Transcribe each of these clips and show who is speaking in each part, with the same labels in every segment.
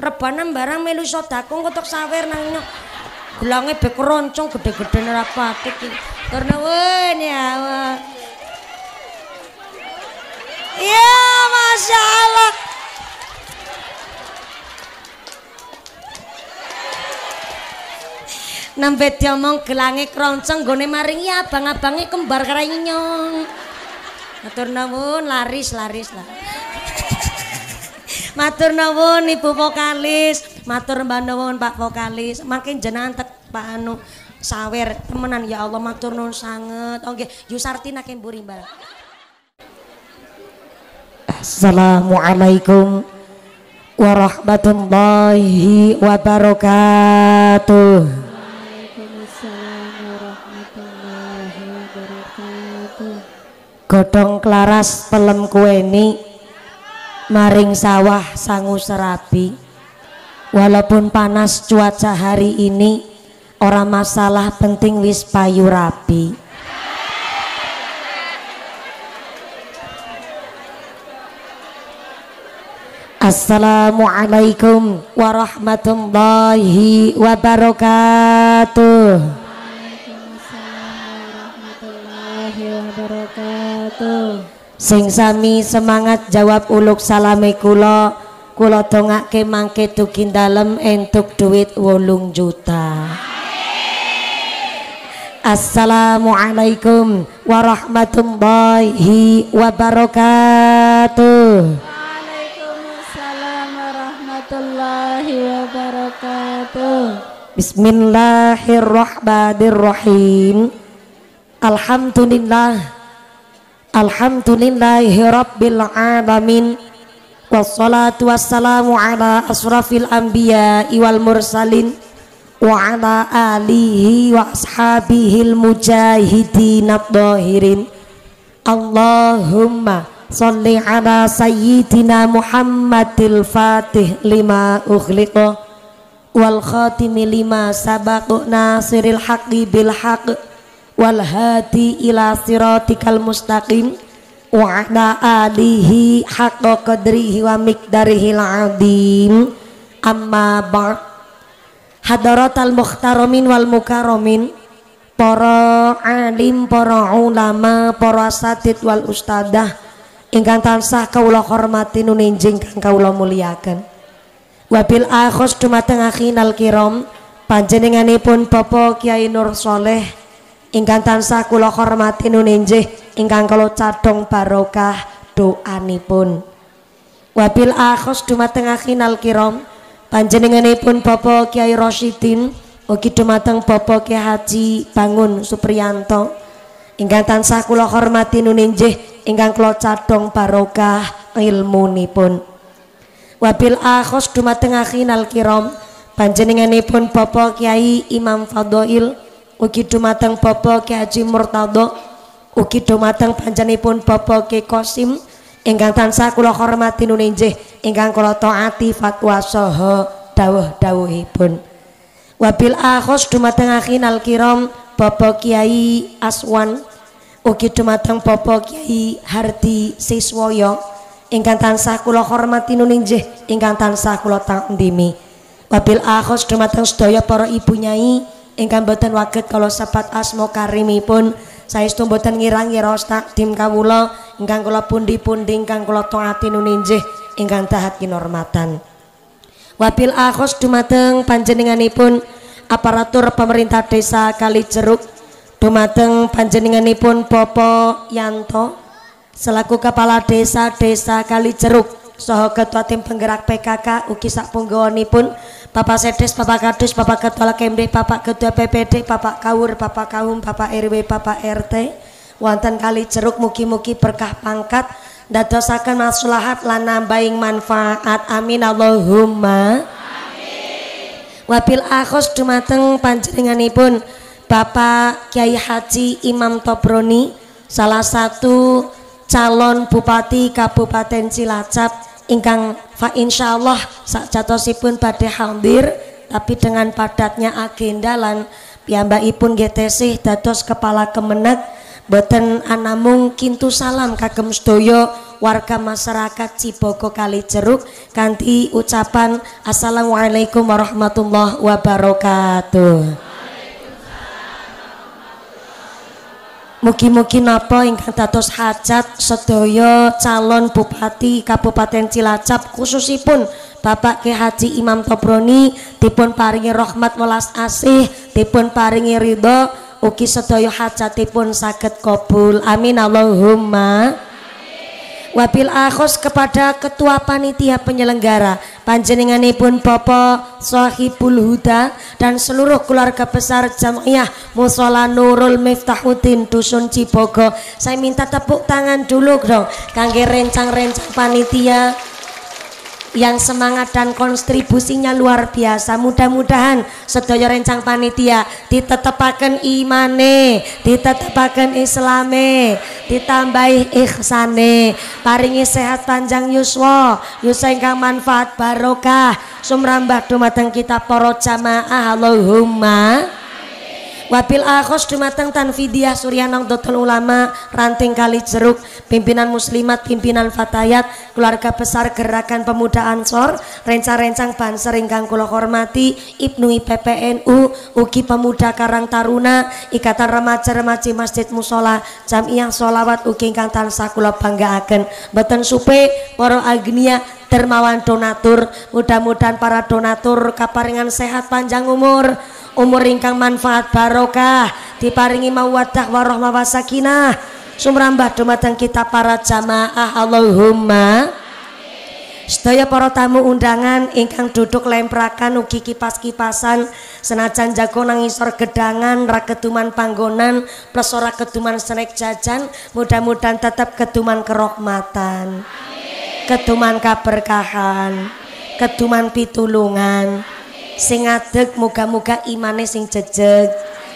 Speaker 1: rebanan barang melu aku ngotok sawer nang nyok gelange bek roncong gede-gede ora karena wun ya iya masya Allah ya, nambe diomong gelange kroncong gone maring ya abang abangnya kembar karenyong Atur nuwun laris laris lah. Matur nuwun Ibu vokalis, matur mbah nuwun Pak vokalis. Makin jenengan tet Pak anu sawer temenan ya Allah matur nuwun sanget. Oke, okay. Yusarti nake mburi Mbak. Assalamualaikum warahmatullahi wabarakatuh. godhong klaras pelem kueni maring sawah sangu serabi walaupun panas cuaca hari ini ora masalah penting wis payu rapi Assalamualaikum warahmatullahi wabarakatuh. Waalaikumsalam warahmatullahi wabarakatuh sing sami semangat jawab uluk salame kula kula dongake mangke dugi dalem entuk duit wolung juta Assalamualaikum warahmatullahi wabarakatuh Waalaikumsalam warahmatullahi wabarakatuh Bismillahirrahmanirrahim Alhamdulillah Alhamdulillahi Rabbil Alamin Wassalatu wassalamu ala asrafil anbiya wal mursalin Wa ala alihi wa ashabihil mujahidin abdahirin Allahumma salli ala sayyidina Muhammadil Fatih lima ukhliqo Wal khatimi lima sabaku nasiril haqi bil haqq wal hati ila siratikal mustaqim wa ala alihi haqqa qadrihi wa miqdarihi al-adhim amma ba'd hadaratal muhtaramin wal mukaramin para alim para ulama para asatid wal ustadah ingkang tansah kaula hormati nuninjing kang kaula muliakan wabil akhos dumateng akhinal kiram panjenenganipun Bapak Kiai Nur Soleh ingkang tansah kula hormati nuninjih ingkang kula cadhong barokah doanipun wabil akhos dumateng akhinal kiram panjenenganipun Bapak Kiai Rosidin ugi dumateng Bapak Kiai Haji Bangun Supriyanto ingkang tansah kula hormati nuninjih ingkang kula cadhong barokah ilmunipun wabil akhos dumateng akhinal kiram panjenenganipun Bapak Kiai Imam Fadhoil ugi dumateng Bapak Ki Haji Murtado ugi dumateng panjenipun Bapak Ki Kosim. ingkang tansah kula hormati nuninjih ingkang kula taati fatwa saha dawuh-dawuhipun wabil akhos dumateng akhinal kiram Bapak Kiai Aswan ugi dumateng Bapak Kiai Hardi Siswoyo ingkang tansah kula hormati nuninjih ingkang tansah kula tandimi wabil akhos dumateng sedaya para ibu nyai ingkang boten waget kalau sepat asmo karimipun saestu boten ngirangi raos takdim kawula ingkang kula pundi-pundi ingkang kula taati nuninjih ingkang tahat kinormatan wabil akhos dumateng panjenenganipun aparatur pemerintah desa jeruk dumateng panjenenganipun Popo Yanto selaku kepala desa desa Kaliceruk. saha ketua tim penggerak PKK Uki sak punggawanipun Bapak Sedes, Bapak Kadus, Bapak Ketua Kemdik, Bapak Ketua PPD, Bapak Kaur, Bapak Kaum, Bapak RW, Bapak RT, wonten kali jeruk Muki mugi berkah pangkat dadosaken maslahat lan Baying manfaat. Amin Allahumma. Amin. Wabil akhos dumateng panjenenganipun Bapak Kiai Haji Imam Toproni, salah satu calon Bupati Kabupaten Cilacap ingkang fa insya insyaallah si jatosipun pada hampir tapi dengan padatnya agenda lan piyambakipun pun tesih dados kepala kemenak boten anamung kintu salam kagem sedaya warga masyarakat Kali Jeruk kanti ucapan assalamualaikum warahmatullahi wabarakatuh Mugi-mugi napa ingkang dados hajat sedaya calon bupati Kabupaten Cilacap khususipun Bapak Ki Haji Imam Tobroni dipun paringi rahmat welas asih, dipun paringi ridho ugi sedaya hajatipun saged kabul. Amin Allahumma wabil akhos kepada ketua panitia penyelenggara panjenenganipun Popo Sohibul Huda dan seluruh keluarga besar Jamiah Musola Nurul Miftahuddin Dusun Cipogo. saya minta tepuk tangan dulu dong kangge rencang-rencang panitia yang semangat dan kontribusinya luar biasa mudah-mudahan sedaya rencang panitia ditetepaken imane ditetepaken islame ditambahi ikhsane paringi sehat panjang yuswa yusa manfaat barokah sumrambah dumateng kita para jamaah Allahumma Wabil akhos dumateng Tanfidiyah Suryanang Dotol Ulama Ranting Kali Jeruk Pimpinan Muslimat Pimpinan Fatayat Keluarga Besar Gerakan Pemuda Ansor Rencang-rencang Banser ingkang kula hormati Ibnu PPNU Ugi Pemuda Karang Taruna Ikatan Remaja-Remaji Masjid Musola Jamiah Solawat Ugi ingkang tansah kula banggaaken Beten supe moro agnia dermawan donatur mudah-mudahan para donatur kaparingan sehat panjang umur umur ringkang manfaat barokah diparingi mawaddah warahmah wasakinah sumrambah dumateng kita para jamaah Allahumma Sedaya para tamu undangan ingkang duduk lemprakan ugi kipas-kipasan senajan jago nang isor gedangan ra keduman panggonan plus ora keduman jajan mudah-mudahan tetap ketuman kerokmatan. ketuman Keduman kaberkahan. pitulungan. Amin sing ngadeg muga-muga imane sing jejeg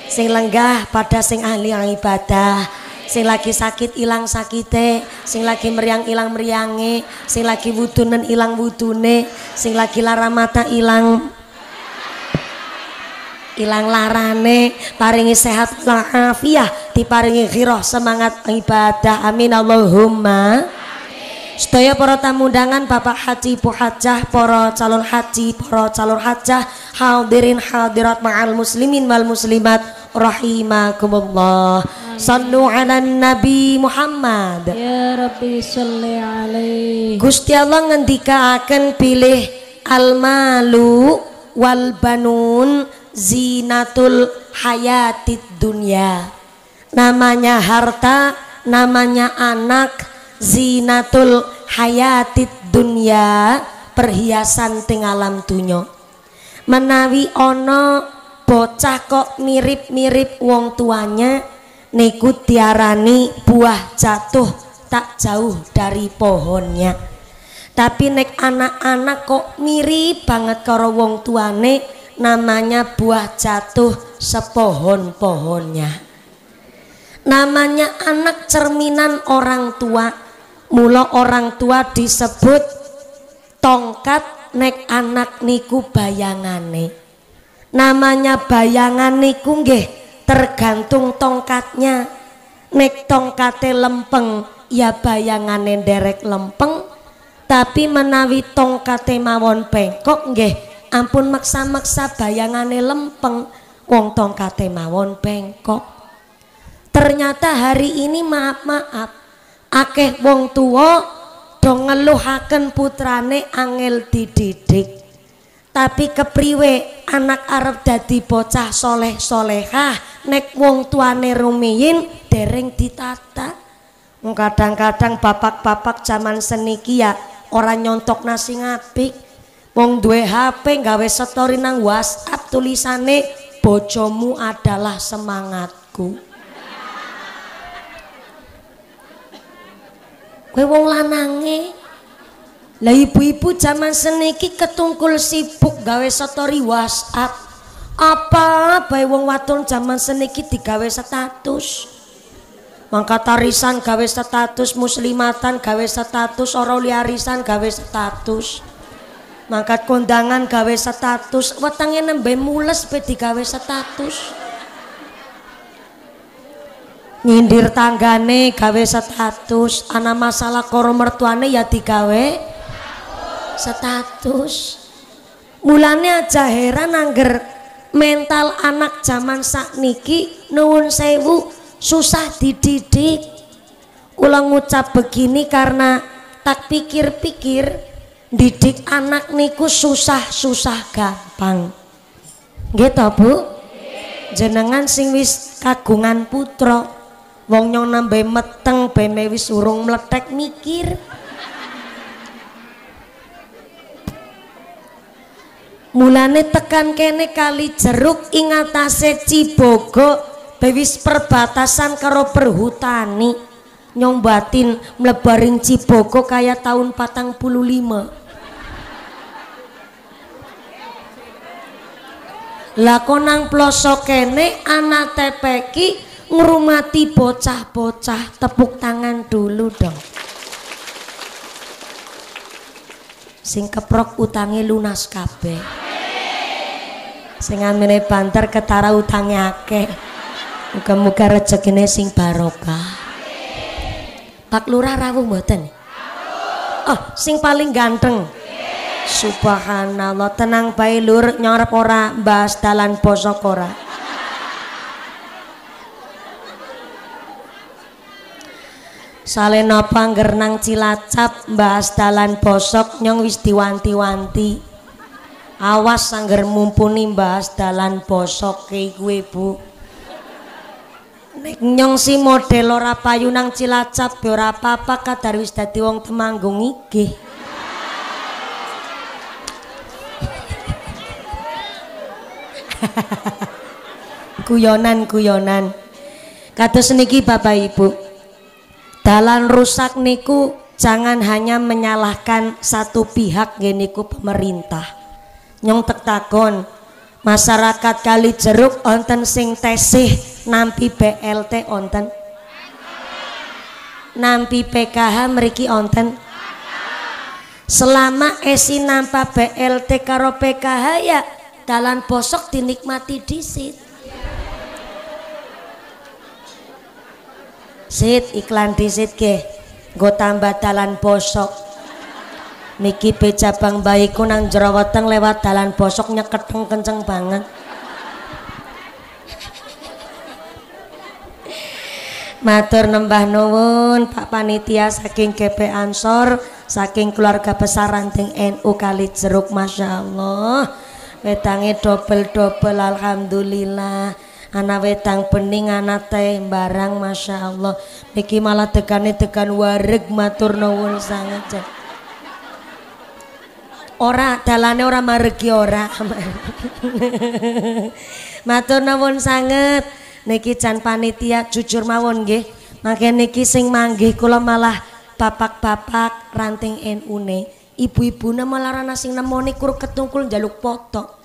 Speaker 1: sing lenggah pada sing ahli ibadah sing lagi sakit ilang sakite sing lagi meriang ilang meriange sing lagi wudunen ilang wudune sing lagi lara mata ilang ilang larane paringi sehat walafiah diparingi khiroh semangat ibadah amin Allahumma Sedaya para tamu undangan Bapak Haji Bu Hajah, para calon haji, para calon hajah, hadirin hadirat ma'al muslimin wal muslimat rahimakumullah. Sallu ala Nabi Muhammad. Ya Rabbi shalli alaihi. Gusti Allah ngendikaaken pilih almalu wal banun zinatul hayatid dunya. Namanya harta, namanya anak, zinatul hayatid dunya perhiasan ting alam menawi ono bocah kok mirip-mirip wong tuanya niku diarani buah jatuh tak jauh dari pohonnya tapi nek anak-anak kok mirip banget karo wong tuane namanya buah jatuh sepohon-pohonnya namanya anak cerminan orang tua Mula orang tua disebut tongkat nek anak niku bayangane. Namanya bayangan niku nggih tergantung tongkatnya. Nek tongkate lempeng ya bayangane derek lempeng. Tapi menawi tongkate mawon bengkok nggih ampun maksa-maksa bayangane lempeng wong tongkate mawon bengkok. Ternyata hari ini maaf-maaf akeh wong tua do ngeluhaken putrane angel dididik tapi kepriwe anak Arab dadi bocah soleh solehah nek wong tuane rumiyin dereng ditata kadang-kadang bapak-bapak zaman seniki ya orang nyontok nasi ngapik wong duwe HP gawe setori nang WhatsApp tulisane bojomu adalah semangatku kowe wong lanange lah ibu-ibu jaman seniki ketungkul sibuk gawe story WhatsApp apa bae wong wadon zaman seniki digawe status mangkatarisan gawe status muslimatan gawe status ora liarisan gawe status mangkat kondangan gawe status wetenge nembe mules pe digawe status nyindir tanggane gawe status ana masalah karo mertuane ya digawe status mulane aja heran angger mental anak zaman sakniki nuwun sewu susah dididik ulang ngucap begini karena tak pikir-pikir didik anak niku susah-susah gampang gitu Bu jenengan sing wis kagungan putra wong nyong nambe meteng beme wis urung meletek mikir mulane tekan kene kali jeruk ingatase cibogo bewis perbatasan karo perhutani nyong batin melebarin cibogo kaya tahun patang puluh lima lakonang pelosok kene anak tepeki ngurumati bocah-bocah tepuk tangan dulu dong sing keprok utangi lunas kabeh sing amene banter ketara utangnya ake. Muka muka rezekine sing barokah Pak Lurah rawu mboten oh sing paling ganteng Subhanallah tenang bae lur nyorep ora mbahas dalan bosok ora Salenapa nang Cilacap bahas dalan bosok nyong wis diwanti-wanti. Awas sangger mumpuni bahas dalan bosok ki gue Bu. Nek nyong si model ora payu nang Cilacap ya ora apa-apa kadar wis dadi wong Temanggung iki. guyonan guyonan. Kados niki Bapak Ibu dalam rusak niku jangan hanya menyalahkan satu pihak geniku pemerintah nyong tektakon masyarakat kali jeruk onten sing tesih nampi BLT onten nampi PKH meriki onten selama esi nampa BLT karo PKH ya dalam bosok dinikmati disit Sid iklan disit ge nggo tambah talan bosok Niki beca bang bayiku nang jero weteng lewat talan bosok nyeketeng kenceng banget Matur nembah nuwun Pak Panitia saking GP Ansor saking keluarga besar ranting NU Kali Jeruk Masya Allah wetange dobel-dobel Alhamdulillah ana wetang bening ana teh barang Masya Allah niki malah tekane tekan wareg matur nuwun sangat ora dalane ora maregi ora matur nuwun sangat niki can panitia jujur mawon nggih mangke niki sing manggih kula malah bapak-bapak ranting NU ne ibu ibu nama ana sing nemoni kur ketungkul jaluk potok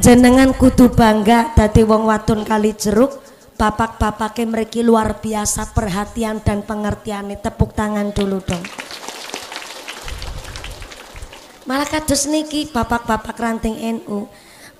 Speaker 1: jenengan kudu bangga dadi wong wadon kali jeruk bapak-bapaknya mereka luar biasa perhatian dan pengertiannya tepuk tangan dulu dong malah kados niki bapak-bapak ranting NU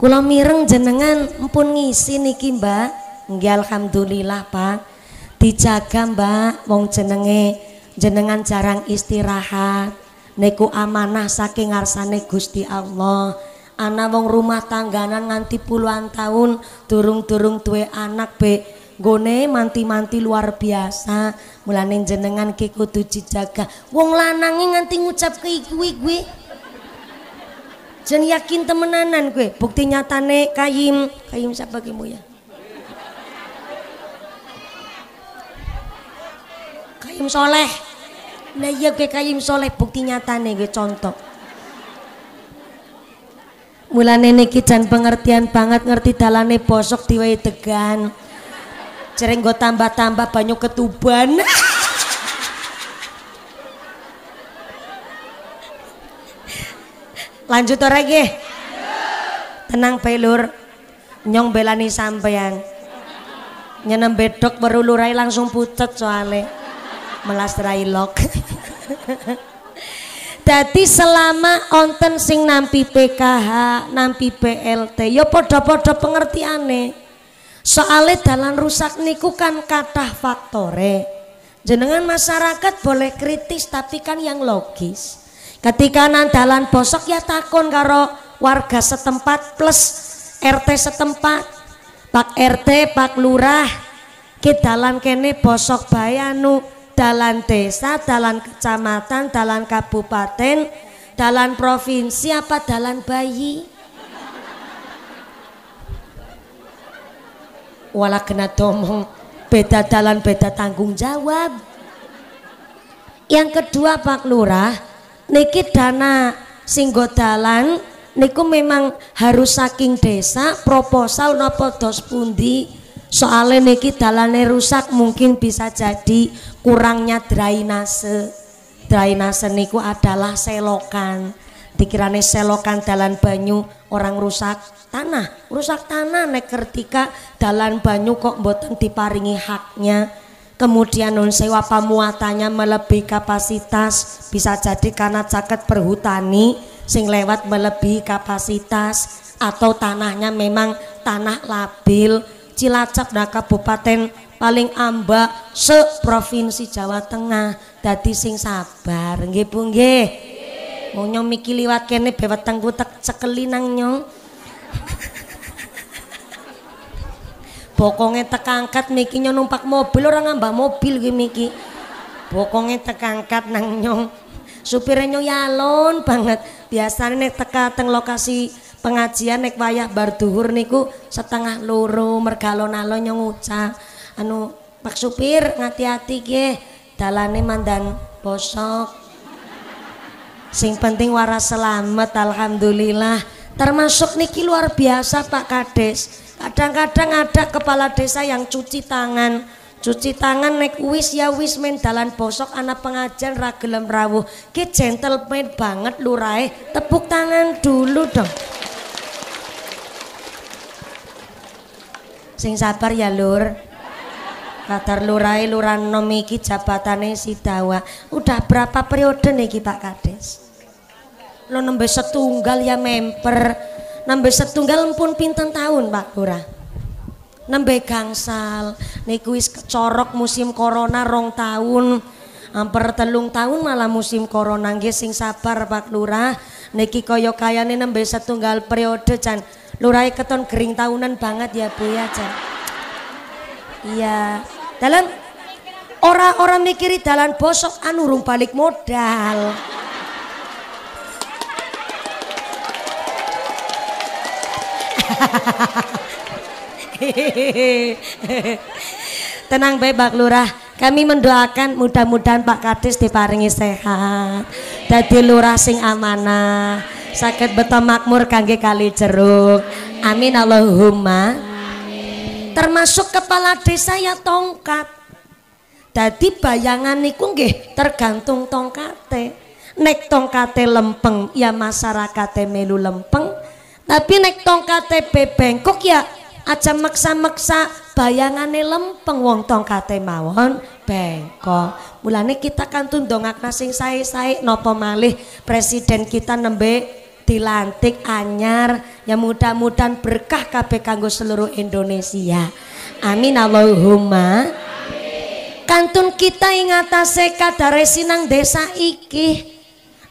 Speaker 1: kula mireng jenengan empun ngisi niki mbak nggih alhamdulillah pak dijaga mbak wong jenenge jenengan jarang istirahat neku amanah saking ngarsane Gusti Allah ana wong rumah tangganan nganti puluhan tahun turung-turung tuwe anak be gone manti-manti luar biasa mulane jenengan ki kudu dijaga wong lanange nganti ngucap ke kuwi kuwi jen yakin temenanan gue bukti nyatane kayim kayim siapa kimu ya kayim soleh Nah iya gue kayim soleh bukti nyatane gue contoh mulane niki jan pengertian banget ngerti dalane bosok diwai degan sering gue tambah-tambah banyu ketuban lanjut ora tenang bae nyong belani sampean nyenem bedok berulurai langsung pucet soale melas lok Jadi selama onten sing nampi PKH, nampi BLT, ya podo padha pengertiane. Soale dalan rusak niku kan kathah faktore. Jenengan masyarakat boleh kritis tapi kan yang logis. Ketika nandalan bosok ya takon karo warga setempat plus RT setempat, Pak RT, Pak Lurah, kita dalan kene bosok bayanu dalan desa, dalan kecamatan, dalan kabupaten, dalan provinsi apa dalan bayi? Wala kena domong beda dalan beda tanggung jawab. Yang kedua Pak Lurah, niki dana singgo dalan niku memang harus saking desa proposal nopo dos pundi soalnya niki dalane rusak mungkin bisa jadi kurangnya drainase drainase niku adalah selokan dikirane selokan dalan banyu orang rusak tanah rusak tanah nek ketika dalan banyu kok mboten diparingi haknya kemudian non sewa pamuatannya melebihi kapasitas bisa jadi karena caket perhutani sing lewat melebihi kapasitas atau tanahnya memang tanah labil Cilacap dan kabupaten paling ambak se-provinsi Jawa Tengah dadi sing sabar nggih Bu nggih mau nyong miki liwat kene bewetengku tek cekeli nang nyong bokonge tekangkat miki nyong numpak mobil orang ambak mobil kuwi miki bokonge tekangkat nang nyong supirnya nyong yalon banget biasanya nek teka teng lokasi pengajian nek wayah bar duhur niku setengah loro mergalon-alon nyong ucap anu Pak supir ngati-hati ge dalane mandang bosok sing penting waras selamat alhamdulillah termasuk niki luar biasa Pak Kades kadang-kadang ada kepala desa yang cuci tangan cuci tangan nek wis ya wis men dalan bosok anak pengajian ragelem rawuh ki gentleman banget lurai tepuk tangan dulu dong Sing sabar ya lur. Kadar lurai luran nomiki jabatan si dawa Udah berapa periode nih Pak Kades? Lo nembe setunggal ya memper. Nembe setunggal pun pinten tahun Pak Lura. Nembe gangsal. Niku wis kecorok musim corona rong tahun. Amper telung tahun malah musim corona nggih sing sabar Pak Lurah. Niki kaya kayane nembe setunggal periode jan Lurai keton kering tahunan banget ya Bu ya Jan. Iya. Dalam orang-orang mikiri dalam bosok anurung balik modal. Tenang bebak Lurah, kami mendoakan mudah-mudahan Pak Kadis diparingi sehat. jadi lurah sing amanah. Sakit beto makmur kangge kali jeruk. Amin Allahumma. Termasuk kepala desa ya tongkat. jadi bayangan niku nggih tergantung tongkate. Nek tongkate lempeng ya masyarakat melu lempeng. Tapi nek tongkate bebengkok ya aja maksa-maksa bayangane lempeng wong tongkate mawon bengkok mulane kita kantun tundongak nasing sae-sae nopo malih presiden kita nembe dilantik anyar ya mudah-mudahan berkah kabeh kanggo seluruh Indonesia amin Allahumma kantun kita ingatase kadare sinang desa iki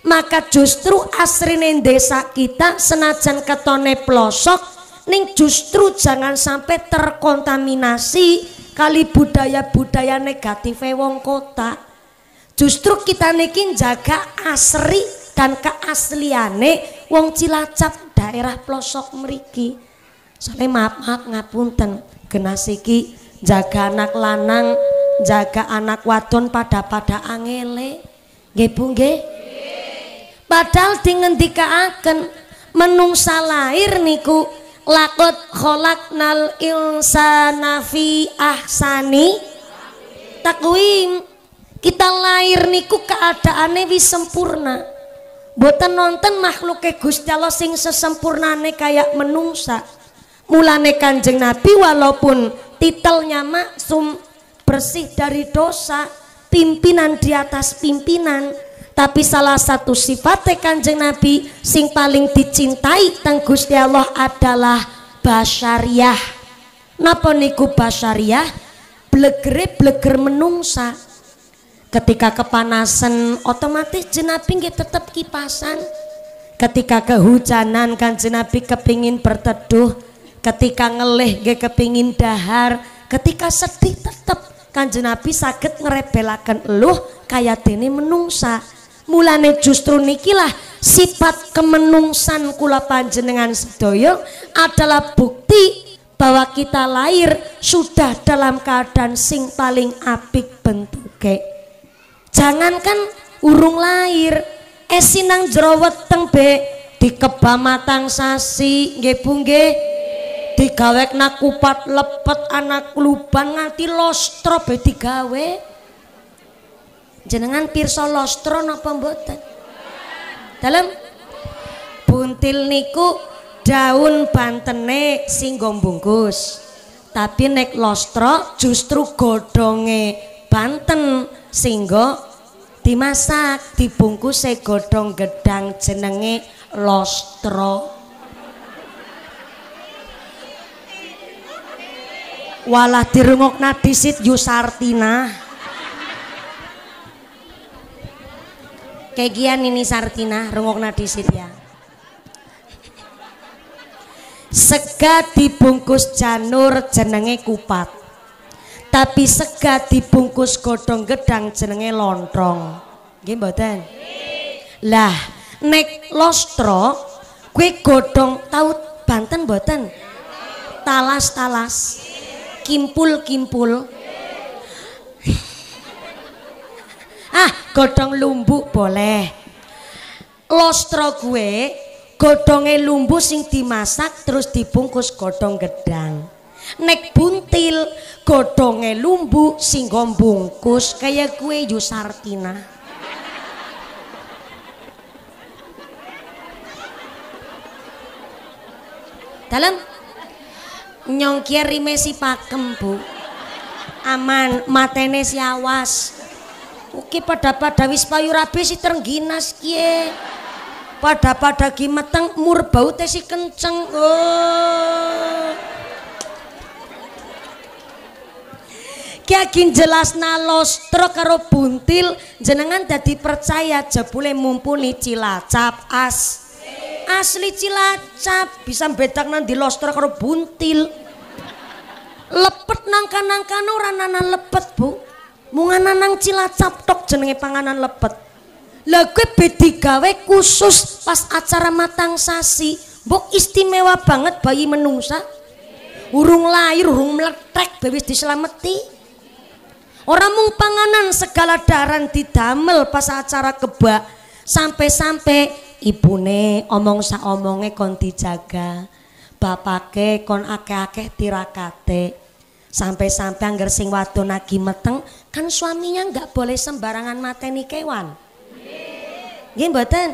Speaker 1: maka justru asrinin desa kita senajan ketone pelosok Ning justru jangan sampai terkontaminasi kali budaya-budaya negatif e wong kota. Justru kita nekin jaga asri dan keasliane wong Cilacap daerah pelosok meriki. Soalnya maaf maaf ngapunten genasiki ki jaga anak lanang, jaga anak wadon pada pada angele. Nggih Padahal dengan tiga akan menungsa lahir niku Lakot kholaknal insana fi ahsani takwim kita lahir niku keadaannya wis sempurna boten nonton makhluk Gusti Allah sing sesempurnane kayak menungsa mulane kanjeng Nabi walaupun titelnya maksum bersih dari dosa pimpinan di atas pimpinan tapi salah satu sifat kanjeng Nabi sing paling dicintai teng Gusti Allah adalah basyariah napa niku basyariah blegere bleger menungsa ketika kepanasan otomatis jenapi nggih tetep kipasan ketika kehujanan kan jenapi kepingin berteduh ketika ngelih nggih kepingin dahar ketika sedih tetep kan jenapi sakit ngerebelakan eluh kaya ini menungsa mulane justru nikilah sifat kemenungsan kula panjenengan sedoyo adalah bukti bahwa kita lahir sudah dalam keadaan sing paling apik bentuke jangankan urung lahir esinang jerawat teng be dikeba matang sasi nggih Bu digawek nakupat lepet anak luban nganti di digawe Jenengan pirsa lostro napa mboten? Dalam buntil niku daun bantene singgom bungkus. Tapi nek lostro justru godonge banten singgo dimasak dibungkus godhong gedang jenenge lostro. Walah dirungokna bisit yusartina. kegian ini Sartina rungokna disit ya sega dibungkus janur jenenge kupat tapi sega dibungkus godhong gedang jenenge lontrong nggih mboten lah nek lostro kue godhong taut banten mboten talas-talas kimpul-kimpul godhong lumbu boleh lostra gue godhonge lumbu sing dimasak terus dibungkus godhong gedang nek buntil godhonge lumbu sing bungkus kaya kue Yusartina Dalam nyongkir rime si pakem bu aman matene si awas Oke pada-pada wis payu rabi si terengginas kie. Pada-pada gimeteng mur bau teh si kenceng. Oh. Kiakin jelas nalos tro karo buntil jenengan jadi percaya jebule mumpuni cilacap as asli cilacap bisa bedak nang di lostra karo buntil lepet nangka nangka nora nana lepet bu Mungana nang Cilacap tok jenenge panganan lepet, Lah kowe 3 gawe khusus pas acara matang sasi. Mbok istimewa banget bayi menungsa. Urung lahir, urung meletek, wis diselameti. Orang mung panganan segala daran didamel pas acara kebak. Sampai-sampai ibune omong sa omonge konti jaga, Bapake kon ake akeh tirakate. Sampai-sampai angger sing wadon lagi meteng, kan suaminya nggak boleh sembarangan mateni kewan. Nggih mboten?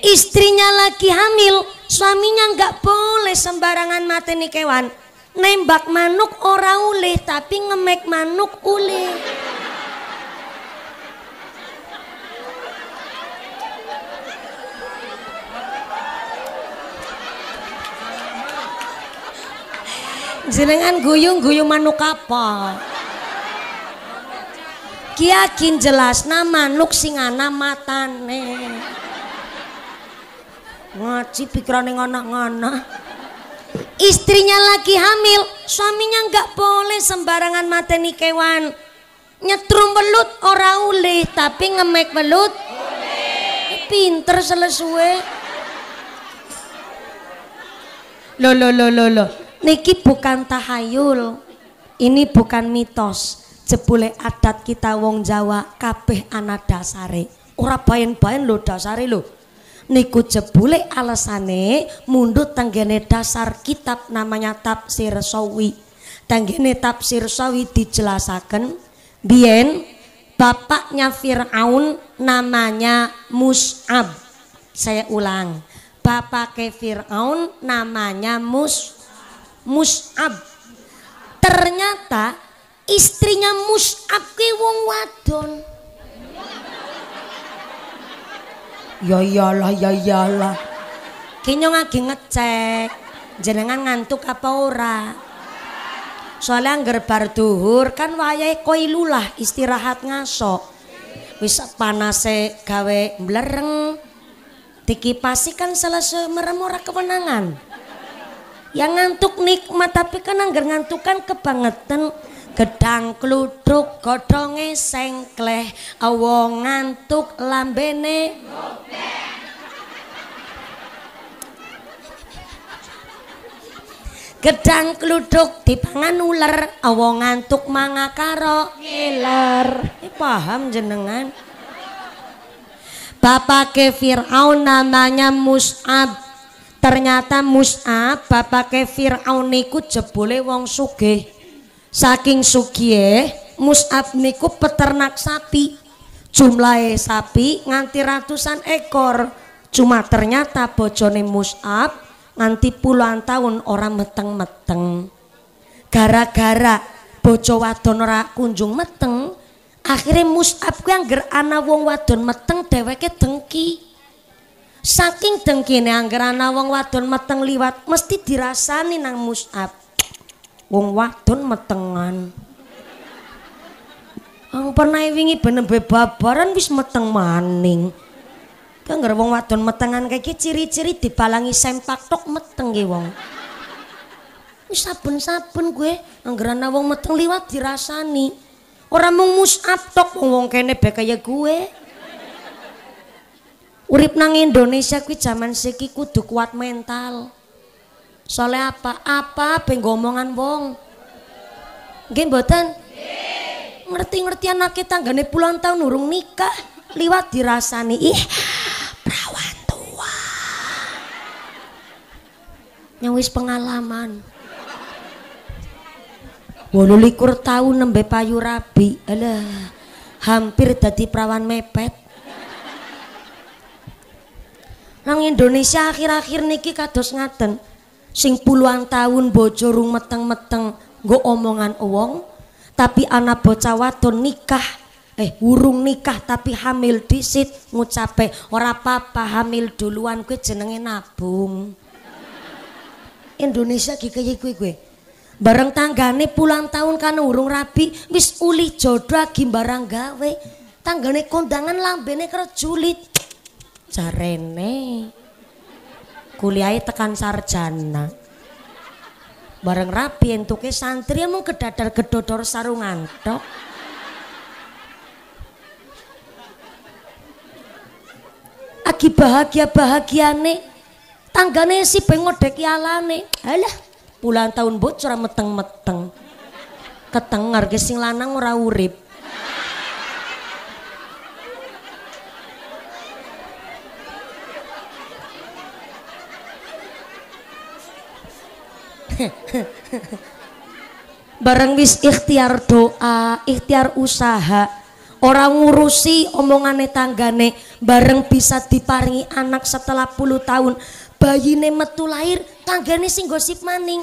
Speaker 1: Istrinya lagi hamil, suaminya nggak boleh sembarangan mateni kewan. Nembak manuk ora uleh tapi ngemek manuk uleh. jenengan guyung guyung manuk kapal, kiakin jelas nama nuk singa nama tane ngaji yang anak ngono istrinya lagi hamil suaminya nggak boleh sembarangan mateni kewan nyetrum belut ora ulih tapi ngemek belut pinter selesue lo lo lo lo lo niki bukan tahayul ini bukan mitos jebule adat kita wong Jawa kabeh anak dasare ora bayen-bayen lho dasare lho niku jebule alasane mundut tenggene dasar kitab namanya tafsir sawi tenggene tafsir sawi dijelasaken bien bapaknya Fir'aun namanya Mus'ab saya ulang bapaknya Fir'aun namanya Mus'ab Mus'ab. Ternyata istrinya Mus'ab ki wong wadon. Ya iyalah ya iyalah. Kinyong lagi ngecek jenengan ngantuk apa ora. Soalnya anggar bar duhur kan wayahe koilulah istirahat ngasok. Wis panase gawe blereng. Dikipasi kan selesai merem ora kewenangan yang ngantuk nikmat tapi kan anggar kan kebangetan gedang kluduk godonge sengkleh awo ngantuk lambene gedang kluduk dipangan ular, awo ngantuk manga karo ngiler paham jenengan Bapak ke Fir'aun namanya Mus'ab ternyata Mus'ab bapake Fir'aun niku jebule wong sugih saking sugih Mus'ab niku peternak sapi jumlahe sapi nganti ratusan ekor cuma ternyata bojone Mus'ab nganti puluhan tahun orang meteng-meteng gara-gara bojo wadon ora kunjung meteng akhirnya Mus'ab kuwi anggere ana wong wadon meteng dheweke dengki saking dengkine anggar ana wong wadon meteng liwat mesti dirasani nang musab wong wadon metengan ang pernah wingi bener babaran wis meteng maning kanggar wong wadon metengan kayak ciri-ciri dibalangi sempak tok meteng ge wong wis saben-saben gue anggar ana wong meteng liwat dirasani orang mung musab tok wong wong kene be kaya gue Urip nang Indonesia kuwi jaman siki kudu kuat mental. Soalnya apa? Apa penggomongan wong. Nggih mboten? Ngerti-ngerti anake tanggane puluhan tahun urung nikah, liwat dirasani ih perawan tua. wis pengalaman. Wolu likur tahun nembe payu rabi. Alah, hampir dadi perawan mepet. Nang Indonesia akhir-akhir niki kados ngaten. Sing puluhan tahun bojo rung meteng nggo omongan uang tapi anak bocah wadon nikah eh urung nikah tapi hamil disit ngucape ora papa hamil duluan gue jenenge nabung Indonesia ki kaya gue gue bareng tanggane pulang tahun kan urung rapi, wis uli jodoh kim barang gawe tanggane kondangan lambene kerjulit jarene kuliahnya tekan sarjana bareng rapi entuknya santri mau kedadar gedodor sarungan tok lagi bahagia bahagiane tanggane si pengodek alane alah pulang tahun bocor meteng meteng ketengar gesing lanang ora urip bareng wis ikhtiar doa ikhtiar usaha orang ngurusi omongane tanggane bareng bisa diparingi anak setelah puluh tahun bayine metu lahir tanggane sing gosip maning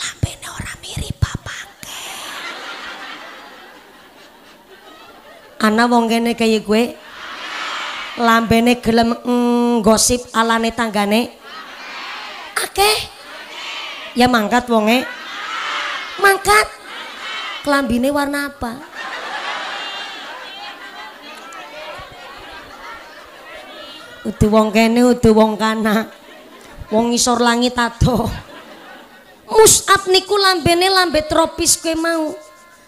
Speaker 1: lampene orang mirip bapake Anak wong kene kaya gue lambene gelem mm, gosip alane tanggane akeh okay. Ya mangkat wonge. Mangkat. Kelambine warna apa? Udu wong kene, udu wong kana. Wong ngisor langit ado. Mus'ab niku lambene lambe tropis kowe mau.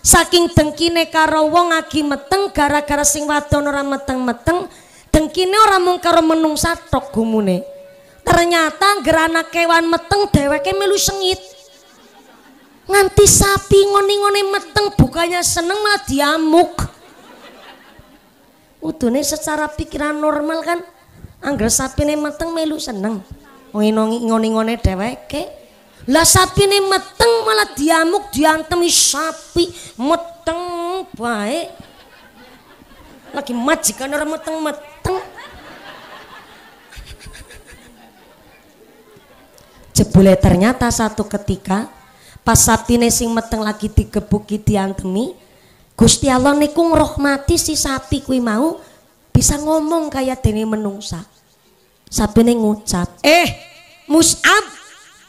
Speaker 1: Saking dengkine karo wong agi meteng gara-gara sing wadon ora meteng-meteng, dengkine ora mung karo menungsa tok gumune ternyata gerana kewan meteng dheweke melu sengit nganti sapi ngoni-ngoni meteng bukannya seneng malah diamuk udune secara pikiran normal kan angger ini meteng melu seneng ngoni ngoni ngoni dheweke lah sapi ini meteng malah diamuk diantemi sapi meteng baik lagi majikan orang meteng-meteng jebule ternyata satu ketika pas sabtine sing meteng lagi digebuki diantemi Gusti Allah niku ngrahmati si sapi kuwi mau bisa ngomong kaya dene menungsa sapine ngucap eh Mus'ab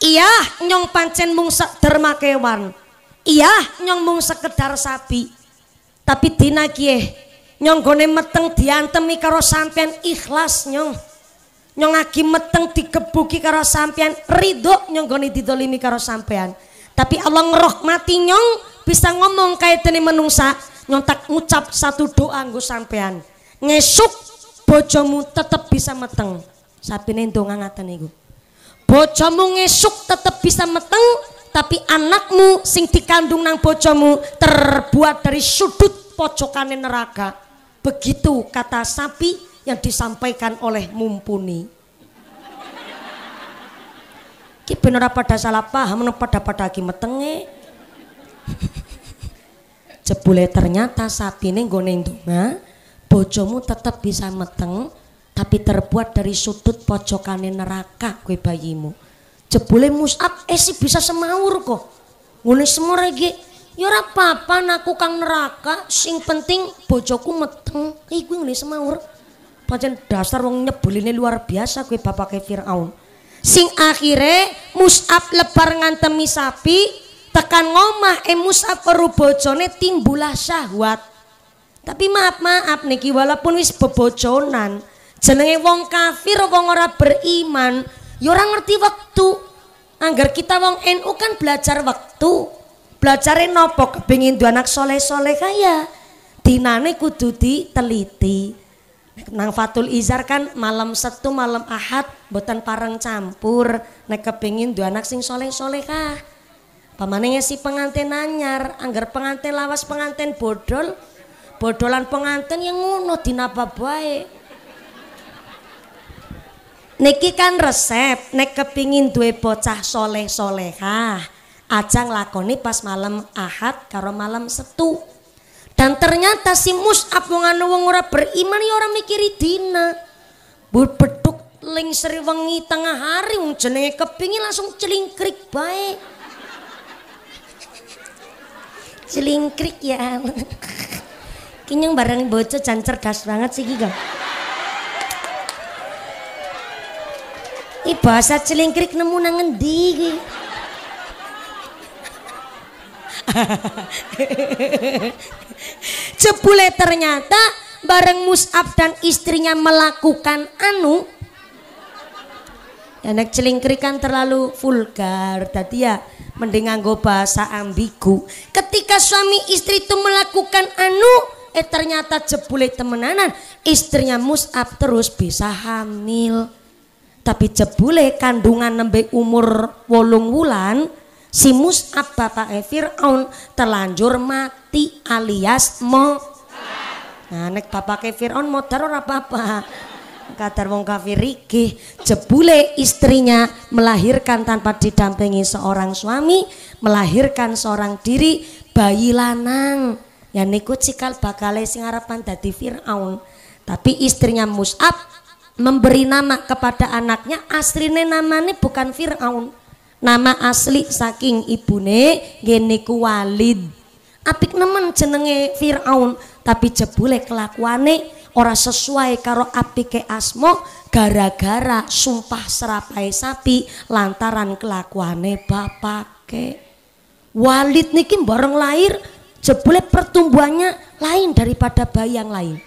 Speaker 1: iya nyong pancen mung sederma kewan iya nyong mung sekedar sapi tapi dina kieh nyong gone meteng diantemi karo sampean ikhlas nyong nyong agi meteng dikebuki karo sampean ridho nyong goni didolimi karo sampean tapi Allah ngerohmati nyong bisa ngomong kayak teni menungsa nyong tak ngucap satu doa nggo sampean ngesuk bojomu tetep bisa meteng sapi ndonga nih gu. bojomu ngesuk tetep bisa meteng tapi anakmu sing dikandung nang bojomu terbuat dari sudut pojokan neraka begitu kata sapi yang disampaikan oleh mumpuni. Ki bener pada salah paham pada pada lagi metenge. Jebule ternyata saat ini gue nendunga, bojomu tetap bisa meteng, tapi terbuat dari sudut pojokane neraka kue bayimu. Jebule musab eh, sih bisa semaur kok. Ngene semua regi. Ya ora apa-apa naku kang neraka, sing penting bojoku meteng. Kayak gue ngene semaur pancen dasar wong nih luar biasa gue bapake Firaun sing akhirnya Mus'ab lebar ngantemi sapi tekan ngomah eh Mus'ab karo bojone timbulah syahwat tapi maaf maaf niki walaupun wis bebojonan jenenge wong kafir wong ora beriman ya ora ngerti waktu anggar kita wong NU kan belajar waktu belajarin e nopo kepingin dua anak soleh soleh kaya dinane kudu diteliti nang Fatul Izar kan malam setu malam ahad boten parang campur nek kepingin dua anak sing soleh solehah pamanengnya si pengantin nanyar, anggar pengantin lawas pengantin bodol bodolan pengantin yang ngono dinapa baik niki kan resep nek kepingin dua bocah soleh solehah aja lakoni pas malam ahad karo malam setu dan ternyata si Mus'ab wong anu wong ora beriman ya ora mikiri dina. berbeduk ling seri wengi tengah hari wong jenenge kepingin langsung celingkrik baik, celingkrik ya. yang barang bocah jan cerdas banget sih iki, Ini bahasa celingkrik nemu nang endi Cepule ternyata bareng Mus'ab dan istrinya melakukan anu anak ya, celingkrikan terlalu vulgar tadi ya mending gue bahasa ambigu ketika suami istri itu melakukan anu eh ternyata jebule temenanan istrinya musab terus bisa hamil tapi jebule kandungan nembe umur wolung wulan si Mus'ab bapaknya Fir'aun terlanjur mati alias mo nah nek bapak Fir'aun mau taruh apa-apa kadar wong kafir iki jebule istrinya melahirkan tanpa didampingi seorang suami melahirkan seorang diri bayi lanang ya niku cikal bakale sing harapan dadi Fir'aun tapi istrinya Mus'ab memberi nama kepada anaknya aslinya namanya bukan Fir'aun Nama asli saking ibune gene ku Walid. Apik nemen jenenge Firaun, tapi jebule kelakuane ora sesuai karo apike asmo gara-gara sumpah serapai sapi lantaran kelakuane bapake. Walid niki bareng lahir jebule pertumbuhannya lain daripada bayi yang lain.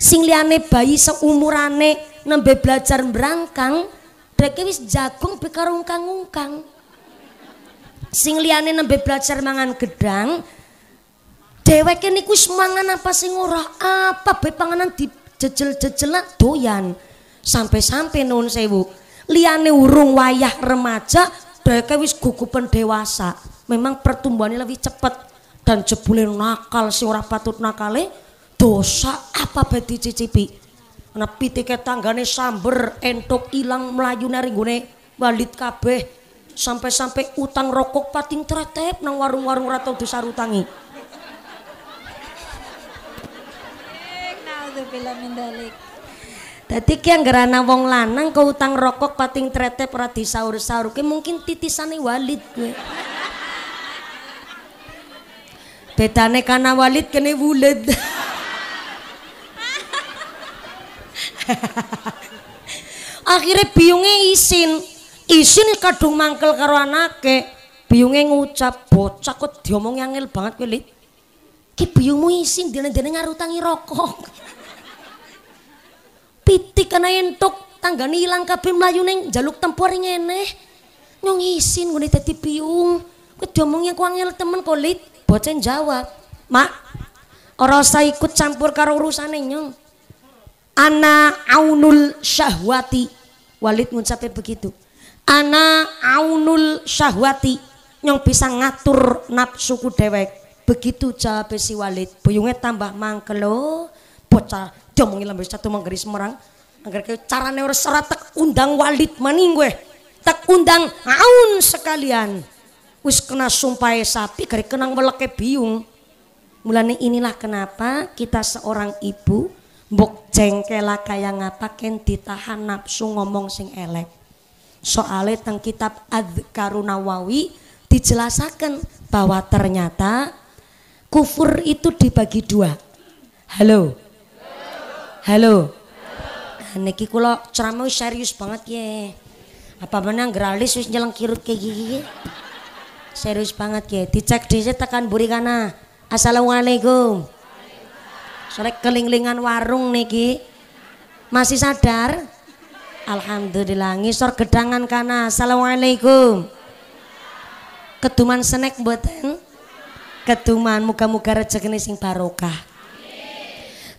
Speaker 1: Singliane bayi seumurane nembe belajar berangkang Beke wis jagung bekar ungkang-ungkang. Sing liyane nembe belajar mangan gedang, dheweke niku wis mangan apa sing ora, apa be panganan dijejel-jejelak doyan. Sampai-sampai nuwun sewu, liyane urung wayah remaja, dheweke wis gugupan dewasa. Memang pertumbuhannya lebih cepet dan jebule nakal si ora patut nakale dosa apa be dicicipi nepi tiket tanggane samber entok ilang melayu naringgone balit kabeh sampai-sampai utang rokok pating tretep nang warung-warung ratau disarutangi Dadi ki anggarana wong lanang ke utang rokok pating tretep ora disaur-saur ki mungkin titisane Walid kuwi. Bedane kana Walid kene wulid. akhirnya biungnya isin isin kadung mangkel karo anake biungnya ngucap bocah kok diomong angel banget kowe Lit ki biungmu isin dia nanti ngarutangi rokok pitik kena entuk tangga hilang kabeh melayu neng jaluk tempur ngene nyong isin ngunit dadi biung kowe diomongnya ku angel temen kok Lit bocah jawab mak orang saya ikut campur karo urusan nyong Ana aunul syahwati. Walid ngucapin begitu. Ana aunul syahwati yang bisa ngatur nafsuku dewek. Begitu jawab si Walid. Buyungnya tambah mangkelo. Bocah dia mengilami satu menggeris merang. Agar carane ora tak undang Walid maning gue. Tak undang aun sekalian. Wis kena sumpah sapi kari kenang meleke biung. Mulane inilah kenapa kita seorang ibu Mbok jengkela kaya ken ditahan nafsu ngomong sing elek. Soale teng kitab adkarunawawi Nawawi dijelasaken bahwa ternyata kufur itu dibagi dua. Halo. Halo. Halo. Nah, niki kula ceramah serius banget ya. Apa menang geralis wis nyeleng kirut kayak gigi. Serius banget ya. Dicek dhisik tekan buri Assalamualaikum. Soalnya kelinglingan warung niki. Masih sadar? Alhamdulillah ngisor gedangan kana. Assalamualaikum. Keduman senek mboten? Keduman muka muga rezeki sing barokah.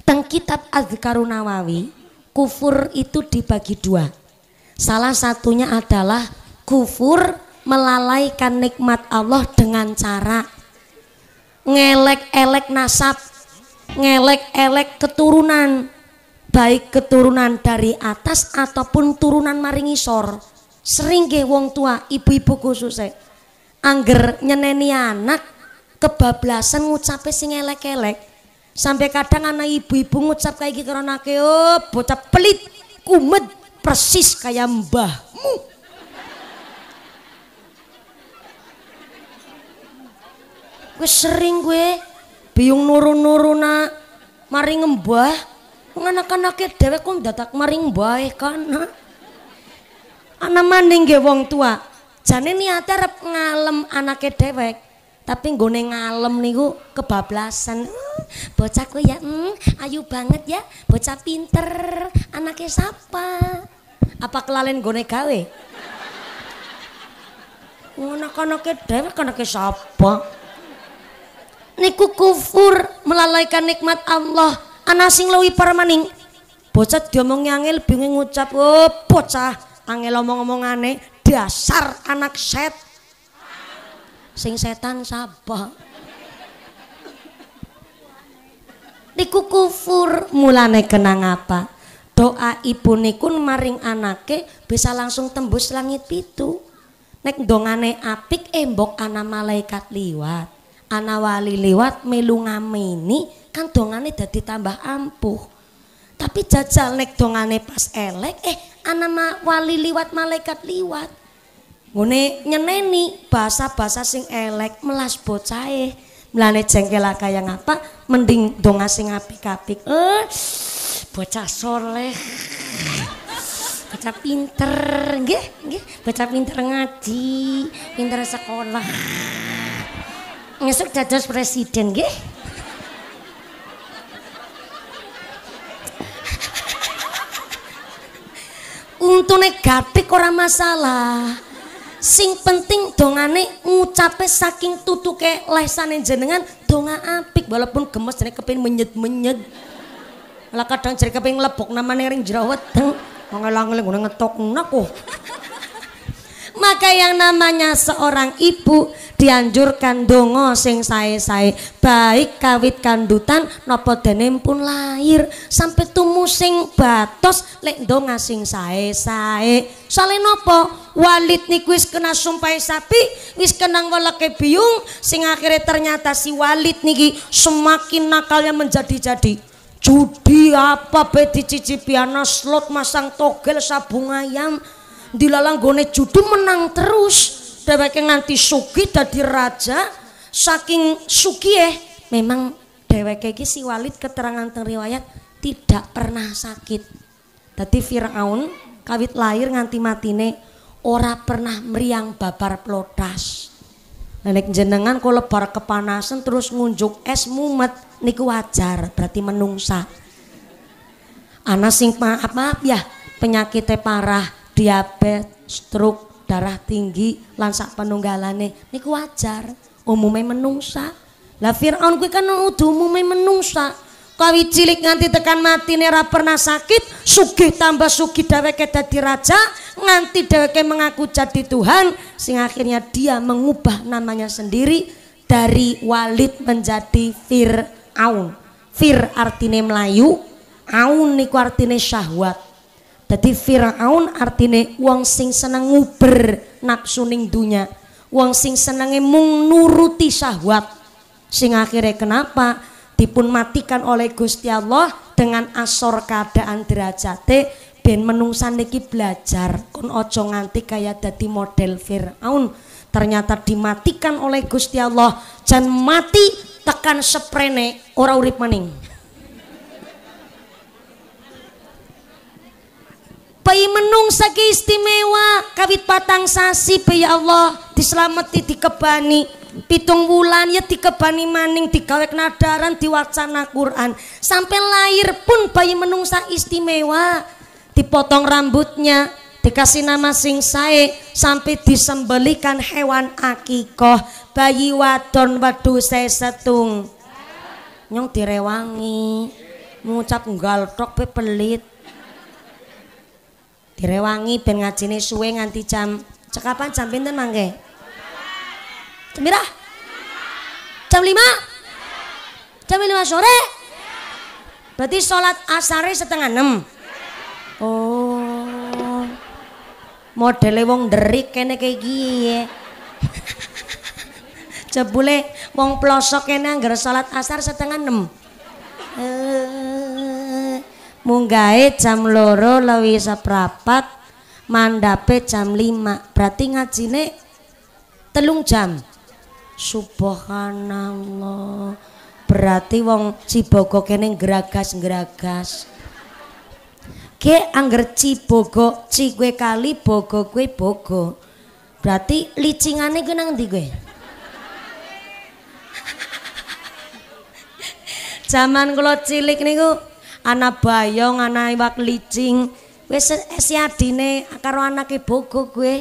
Speaker 1: Teng kitab Azkarun Nawawi, kufur itu dibagi dua. Salah satunya adalah kufur melalaikan nikmat Allah dengan cara ngelek-elek nasab ngelek-elek keturunan baik keturunan dari atas ataupun turunan maringisor, sering ke wong tua ibu-ibu khususnya e. angger nyeneni anak kebablasan ngucapnya sing ngelek elek sampai kadang anak ibu-ibu ngucap kayak gitu karena oh bocah pelit kumet persis kayak mbahmu gue sering gue biung nurun-nuruna maring ngembah anak-anake dhewe kok dadak maring ngembah eh, kan ana maning nggih wong tua jane niate arep ngalem anake dewek tapi nggone ngalem niku kebablasan bocah kowe ya mm, ayu banget ya bocah pinter anaknya sapa apa kelalen gone gawe ngono anak dewek anaknya siapa niku kufur melalaikan nikmat Allah anak sing para permaning bocah diomong angel bingung ngucap oh bocah angel omong omong aneh dasar anak set sing setan sabah niku kufur mulane kenang apa doa ibu niku maring anake bisa langsung tembus langit pitu nek dongane apik embok anak malaikat liwat ana wali lewat melu ngamini kan dongane dadi tambah ampuh tapi jajal nek dongane pas elek eh ana wali liwat malaikat liwat ngene nyeneni bahasa-bahasa sing elek melas eh mlane jengkel kaya ngapa mending donga sing api kapik eh bocah soleh bocah pinter nggih nggih bocah pinter ngaji pinter sekolah Ngesuk dados presiden nggih. Untune gapik ora masalah. Sing penting dongane ngucape saking tutuke lesane jenengan donga apik walaupun gemes jenenge keping menyet-menyet. Lah kadang jare kepengin lebok namane ring jero weteng. Ngelang-ngeling ngetok kok maka yang namanya seorang ibu dianjurkan dongo sing sae-sae baik kawit kandutan nopo denem pun lahir sampai tumu sing batos lek dongo sing sae-sae soalnya nopo walid niku wis kena sumpai sapi wis kenang weleke biung sing akhirnya ternyata si walid niki semakin nakalnya menjadi-jadi judi apa be dicicipi slot masang togel sabung ayam gone judu menang terus dheweke nganti sugi dadi raja saking sugi eh memang dheweke iki walid keterangan teng riwayat tidak pernah sakit dadi Firaun kawit lahir nganti matine ora pernah meriang babar plotas nek jenengan kok lebar kepanasan terus ngunjuk es mumet niku wajar berarti menungsa ana sing maaf maaf ya penyakitnya parah diabetes, stroke, darah tinggi, lansak penunggalane niku wajar, umumnya menungsa. Lah Firaun kuwi kan udah umumnya menungsa. Kawi cilik nganti tekan mati nera pernah sakit, sugih tambah sugih dheweke dadi raja, nganti dheweke mengaku jadi Tuhan, sehingga akhirnya dia mengubah namanya sendiri dari Walid menjadi Fir'aun. Fir artine Melayu, Aun niku artine syahwat. Jadi Firaun artinya wong sing seneng nguber nafsu ning dunya, wong sing senenge mung nuruti syahwat. Sing akhirnya kenapa? Dipun matikan oleh Gusti Allah dengan asor keadaan derajate ben menungsa niki belajar kon aja nganti kaya dadi model Firaun ternyata dimatikan oleh Gusti Allah dan mati tekan seprene ora urip maning Bayi menung saki istimewa kawit patang sasi pe ya Allah diselamati kebani pitung wulan ya dikebani maning digawek nadaran diwacana Quran sampai lahir pun bayi menungsa istimewa dipotong rambutnya dikasih nama sing sae sampai disembelikan hewan akikoh bayi wadon saya setung nyong direwangi mengucap galtok pe pelit direwangi ben ngajine suwe nganti jam cekapan jam pinten mangke jam pirah jam lima, jam lima sore berarti sholat asare setengah enam. oh modele wong derik kene kayak gini ya. jebule wong plosok kene anggar sholat asar setengah enam. eh munggahe jam loro luwih seprapat mandape jam 5 berarti ngajine telung jam subhanallah berarti wong Cibogo kene geragas-geragas ke angger Cibogo ci kue kali bogo kue bogo berarti licingane kuwi nanti gue. kowe Zaman kula cilik niku anak bayong ana iwak licing wis eh, si adine karo anake bogo kowe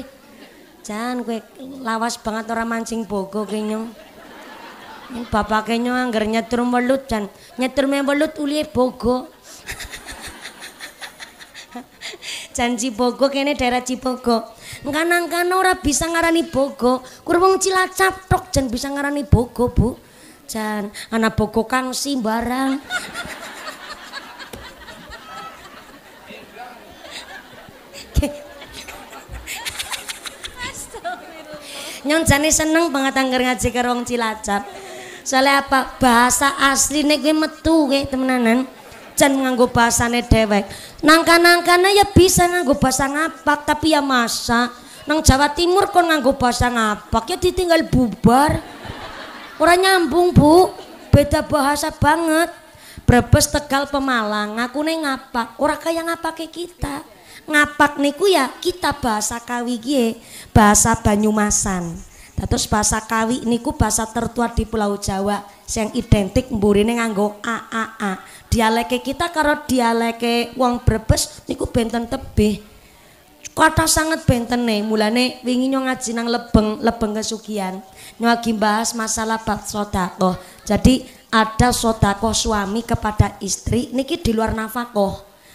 Speaker 1: jan kowe lawas banget ora mancing bogo kenyo ini bapak kenyo anggar nyetrum welut jan nyetrum welut uli bogo janji bogo kene daerah cipogo nganang kana ora bisa ngarani bogo kurung cilacap tok jan bisa ngarani bogo bu jan anak bogo kang simbarang Nyong jane seneng banget anggar ngaji karo wong Cilacap. Soalnya apa? Bahasa asline kuwi metu kuwi temenanan. Jan nganggo bahasane dhewek. Nangka-nangkane ya bisa nganggo bahasa ngapak tapi ya masa nang Jawa Timur kon nganggo bahasa ngapak ya ditinggal bubar. Ora nyambung, Bu. Beda bahasa banget. Brebes Tegal Pemalang, aku neng ngapak, ora kaya ngapake kita ngapak niku ya kita bahasa kawi gie bahasa Banyumasan terus bahasa kawi niku bahasa tertua di Pulau Jawa yang identik mburine nganggo a a a dialeke kita karo dialeke wong Brebes niku benten tebih kata sangat benten nih mulane wingi nyong ngaji nang lebeng lebeng kesugian nyong bahas masalah bab sodakoh jadi ada sodakoh suami kepada istri niki di luar nafkah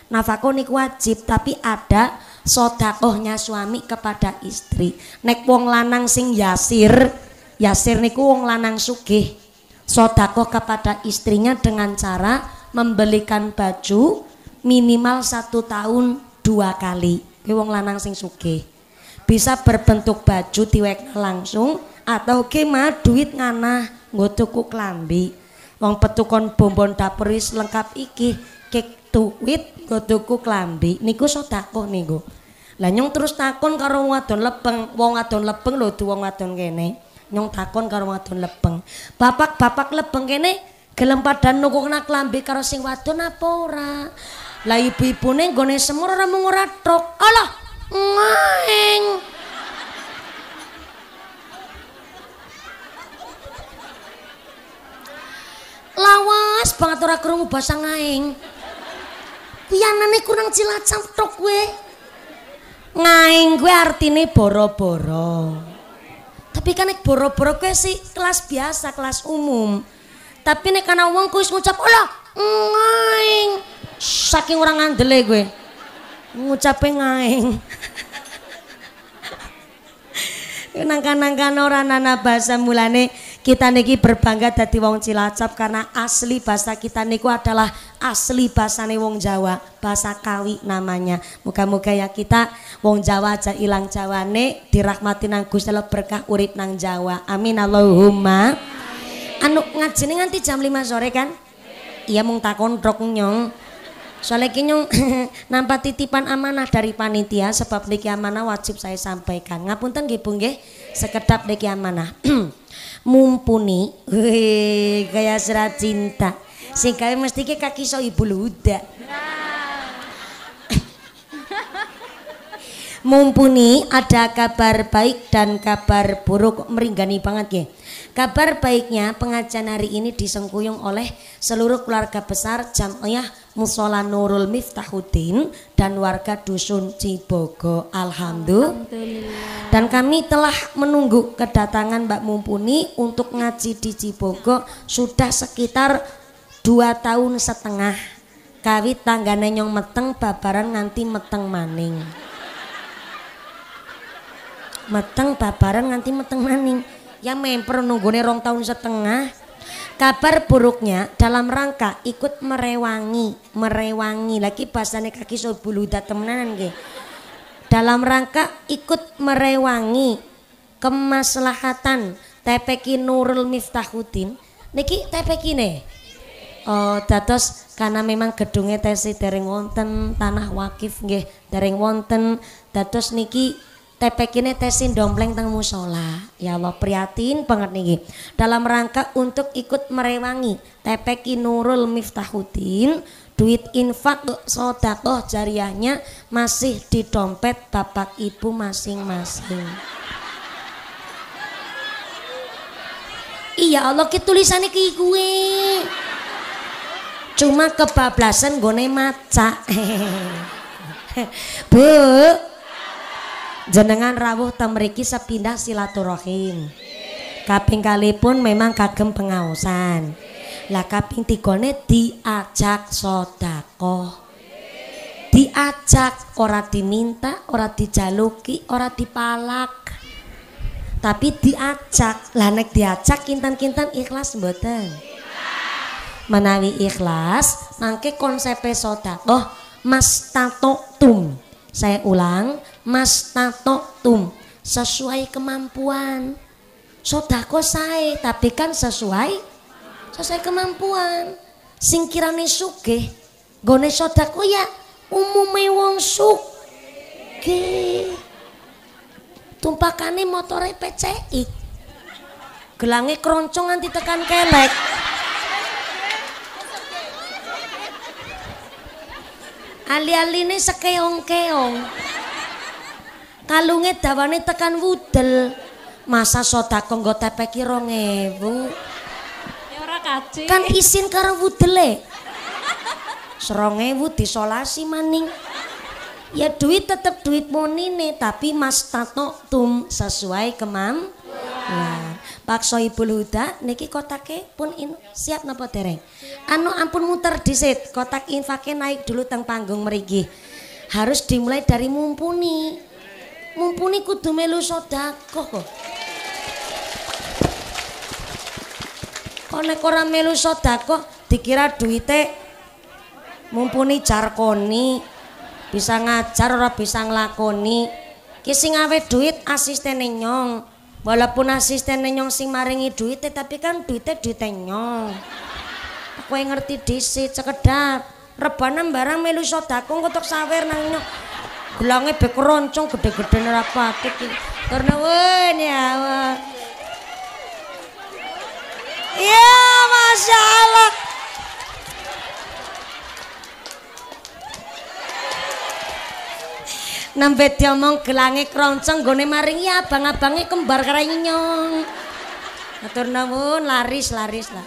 Speaker 1: nafako niku wajib tapi ada sodakohnya suami kepada istri nek wong lanang sing yasir yasir niku wong lanang sugih sodakoh kepada istrinya dengan cara membelikan baju minimal satu tahun dua kali Nek wong lanang sing sugih bisa berbentuk baju diwek langsung atau kema duit nganah nggo klambi wong petukon bombon dapuris lengkap iki kek duit go klambi niku sedekah niku. Lah nyong terus takon karo wadon lepeng, wong wadon lepeng lho du wong wadon kene. Nyong takon karo wadon lepeng. Bapak-bapak lepeng kene gelem padan kena klambi karo sing wadon apa ora? Lah ibu-ibune nggone semur ora mung ora trok. Alah, ngeng. Lawas banget ora krungu basa ngaing pianane kurang cilacap tok gue ngaing gue artine boro-boro tapi kan nek boro-boro gue sih kelas biasa kelas umum tapi nek karena wong kuis ngucap olah ngaing saking orang andele gue ngucapnya ngaing nang nangka nangka ora nana bahasa mulane kita niki berbangga dadi wong Cilacap karena asli bahasa kita niku adalah asli nih wong Jawa, bahasa Kawi namanya. Muga-muga ya kita wong Jawa aja ilang Jawane dirahmati nang Gusti Allah berkah urip nang Jawa. Amin Allahumma. Anu nih nganti jam lima sore kan? Iya mung takon rok nyong. Soalnya kini nampak titipan amanah dari panitia sebab niki amanah wajib saya sampaikan. Ngapunten nggih Bu nggih, sekedap niki amanah. mumpuni hehehe kaya serat cinta sehingga mesti kaki so ibu luda mumpuni ada kabar baik dan kabar buruk meringgani banget ya kabar baiknya pengajian hari ini disengkuyung oleh seluruh keluarga besar jamiah musola Nurul Miftahuddin dan warga dusun Cibogo Alhamdulillah. Alhamdulillah dan kami telah menunggu kedatangan Mbak Mumpuni untuk ngaji di Cibogo sudah sekitar dua tahun setengah kawit tanggane nyong meteng babaran nganti meteng maning Meteng babaran nganti meteng maning. Ya memper nunggune rong tahun setengah. Kabar buruknya dalam rangka ikut merewangi, merewangi lagi pasane kaki so buluda temenanan Dalam rangka ikut merewangi kemaslahatan TPK Nurul Miftahuddin niki TPK ne. Oh, dados karena memang gedungnya tesi dereng wonten, tanah wakif nggih dereng wonten, dados niki ini tesin dompleng teng musola. Ya Allah prihatin banget nih. Dalam rangka untuk ikut merewangi tepeki Nurul Miftahudin, duit infak sodakoh jariahnya masih di dompet bapak ibu masing-masing. Iya Allah kita tulisannya ke gue. Cuma kebablasan gue maca. Bu, jenengan rawuh temeriki sepindah silaturahim kaping pun memang kagem pengawasan. lah kaping tigone diajak sodako diajak ora diminta ora dijaluki ora dipalak tapi diajak lah nek diajak kintan kintan ikhlas mboten menawi ikhlas mangke konsep sodako mas tato tum saya ulang, mas tum sesuai kemampuan. Sodako saya, tapi kan sesuai sesuai kemampuan. Singkirane suge gone sodako ya umume wong suge Tumpakane motore PCI. gelangi keroncongan nanti tekan kelek. Ali-ali ini sekeong-keong. Kalunge dawane tekan wudel. Masa sodako nggo tepeki rong ya Kan isin karo wudele. Serong ewu disolasi maning. Ya duit tetep duit monine tapi mas tato tum sesuai kemam. Wow. Pakso Ibu Huda niki kotake pun in, siap napa dereng. Anu ampun muter disit, kotak infake naik dulu teng panggung mriki. Harus dimulai dari mumpuni. Mumpuni kudu melu sedekah. Kone ora melu sedekah dikira duite mumpuni jarkoni bisa ngajar ora bisa nglakoni. Ki sing duit asistene nyong. Walaupun asisten nyong sing maringi duit tapi kan duitnya duit nyong. Aku ngerti disi cekedap. Rebana barang melu sodako ngotok sawer nang nyong. Gulangnya bek roncong gede-gede nerapati. Karena wun ya wun. Masya Allah. nambe diomong gelangi kroncong gone maringi abang abangnya kembar nyong matur namun laris laris lah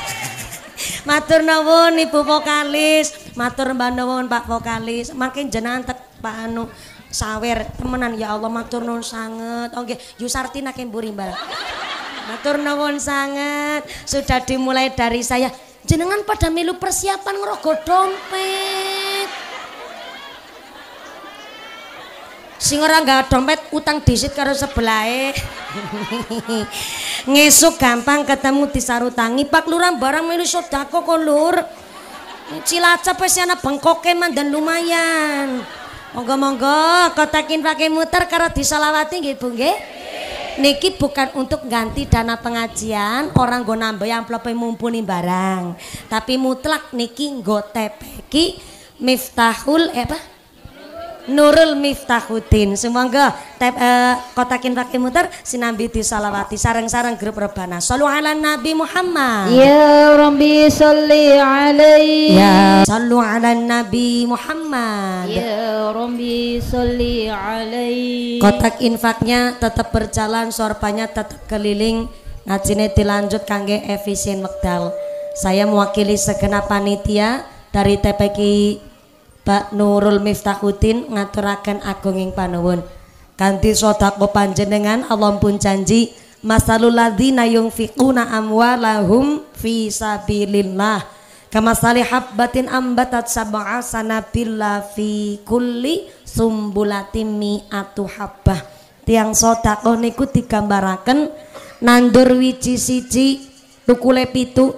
Speaker 1: matur namun ibu vokalis matur mbak namun pak vokalis makin jenengan tak pak anu sawer temenan ya Allah matur nuwun sangat oke Yusarti nakin buri mbak matur namun sangat sudah dimulai dari saya jenengan pada milu persiapan ngerogo dompet sing ora nggak dompet utang disit karo sebelai. ngesuk gampang ketemu di sarutangi pak lurah barang melu sodako kok lur cilacap wis ana bengkoke mandan lumayan monggo monggo kotakin pakai muter karo disolawati nggih Bu nggih niki bukan untuk ganti dana pengajian orang go nambah amplope mumpuni barang tapi mutlak niki go tepeki miftahul eh apa Nurul Miftahuddin. Semoga tep, eh, kotakin pakai muter sinambi di salawati sarang-sarang grup rebana. Sallu ala Nabi Muhammad. Ya Rabbi salli alaihi. Ya sallu ala Nabi Muhammad. Ya Rabbi salli alaihi. Kotak infaknya tetap berjalan, sorpanya tetap keliling. Ngajine dilanjut kangge efisien wekdal. Saya mewakili segenap panitia dari TPK Pak Nurul Miftahuddin ngaturaken agunging panuwun. Kanthi sedako panjenengan Allah pun janji masalul ladzina yunfiquna amwalahum fi sabilillah kamasali habbatin ambatat sab'a sanabila fi kulli sumbulatin mi'atu habbah tiang sedako niku digambaraken nandur wiji siji tukule pitu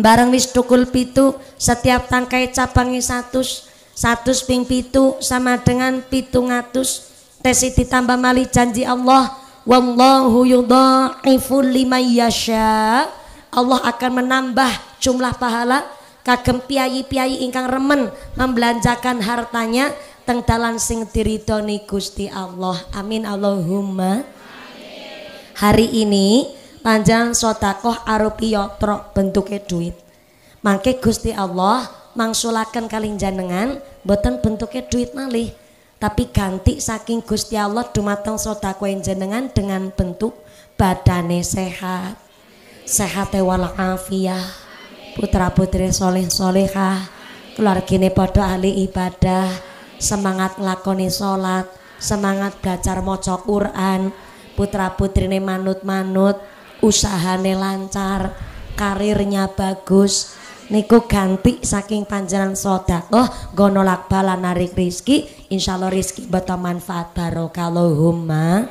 Speaker 1: bareng wis tukul pitu setiap tangkai cabangnya satus satu ping pitu sama dengan pitung atus tesi ditambah mali janji Allah wallahu yudha'iful liman yasha Allah akan menambah jumlah pahala kagem piayi piayi ingkang remen membelanjakan hartanya teng dalan sing diridoni Gusti Allah amin Allahumma hari ini panjang sotakoh arupi yotrok bentuknya duit mangke Gusti Allah mangsulaken kaling jenengan boten bentuknya duit malih tapi ganti saking Gusti Allah dumateng sedekah jenengan dengan bentuk badane sehat sehat wal afiah putra putri soleh solehah keluargane pada ahli ibadah semangat nglakoni sholat semangat belajar maca Quran putra putrine manut manut usahane lancar karirnya bagus niku ganti saking panjenengan sedekah gono lakbala narik rizki insyaallah rizki beto manfaat huma,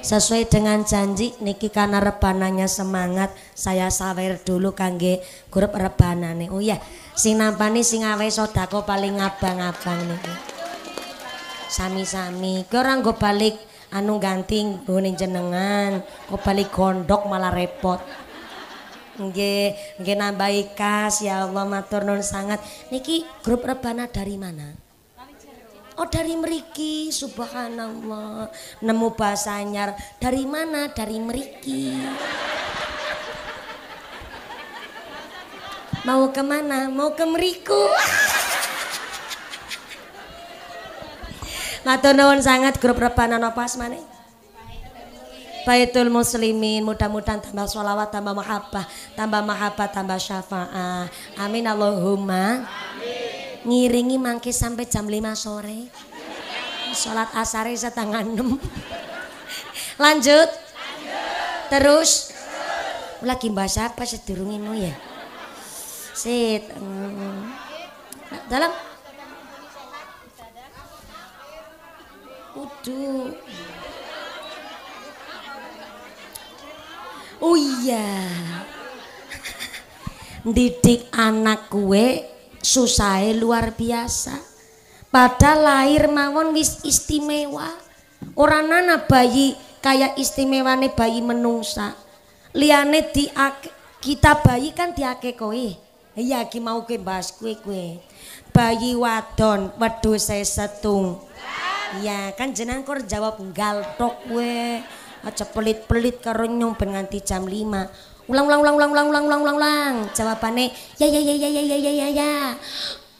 Speaker 1: sesuai dengan janji niki karena rebananya semangat saya sawer dulu kangge grup nih oh ya sing nampani sing awe sodako paling ngabang-abang nih sami-sami kau orang kau balik anu ganti gue jenengan kok balik gondok malah repot Nggih, nggih nambahi kas ya Allah matur nuwun sangat. Niki grup rebana dari mana? Oh dari meriki, subhanallah. Nemu bahasa anyar. Dari mana? Dari meriki. Mau kemana? Mau ke meriku. Matur nuwun sangat grup rebana nopas mana? Baitul Muslimin mudah-mudahan tambah sholawat tambah mahabbah tambah mahabbah tambah syafaah amin Allahumma amin. ngiringi mangkis sampai jam 5 sore sholat asari setengah 6 lanjut, lanjut. terus, terus. lagi bahasa apa sedurung ini ya sit hmm. dalam Udu. Oh iya. Didik anak kue susah luar biasa. Pada lahir mawon wis istimewa. Orang nana bayi kaya istimewane bayi menungsa. Liane di kita bayi kan diake iya, kowe. Iya ki mau ke bahas kue kowe. Bayi wadon wedhuse setung. Iya kan jenang kor jawab galtok kue aja pelit-pelit karo nyong ben nganti jam 5 ulang ulang ulang ulang ulang ulang ulang ulang ulang jawabane ya ya ya ya ya ya ya ya ya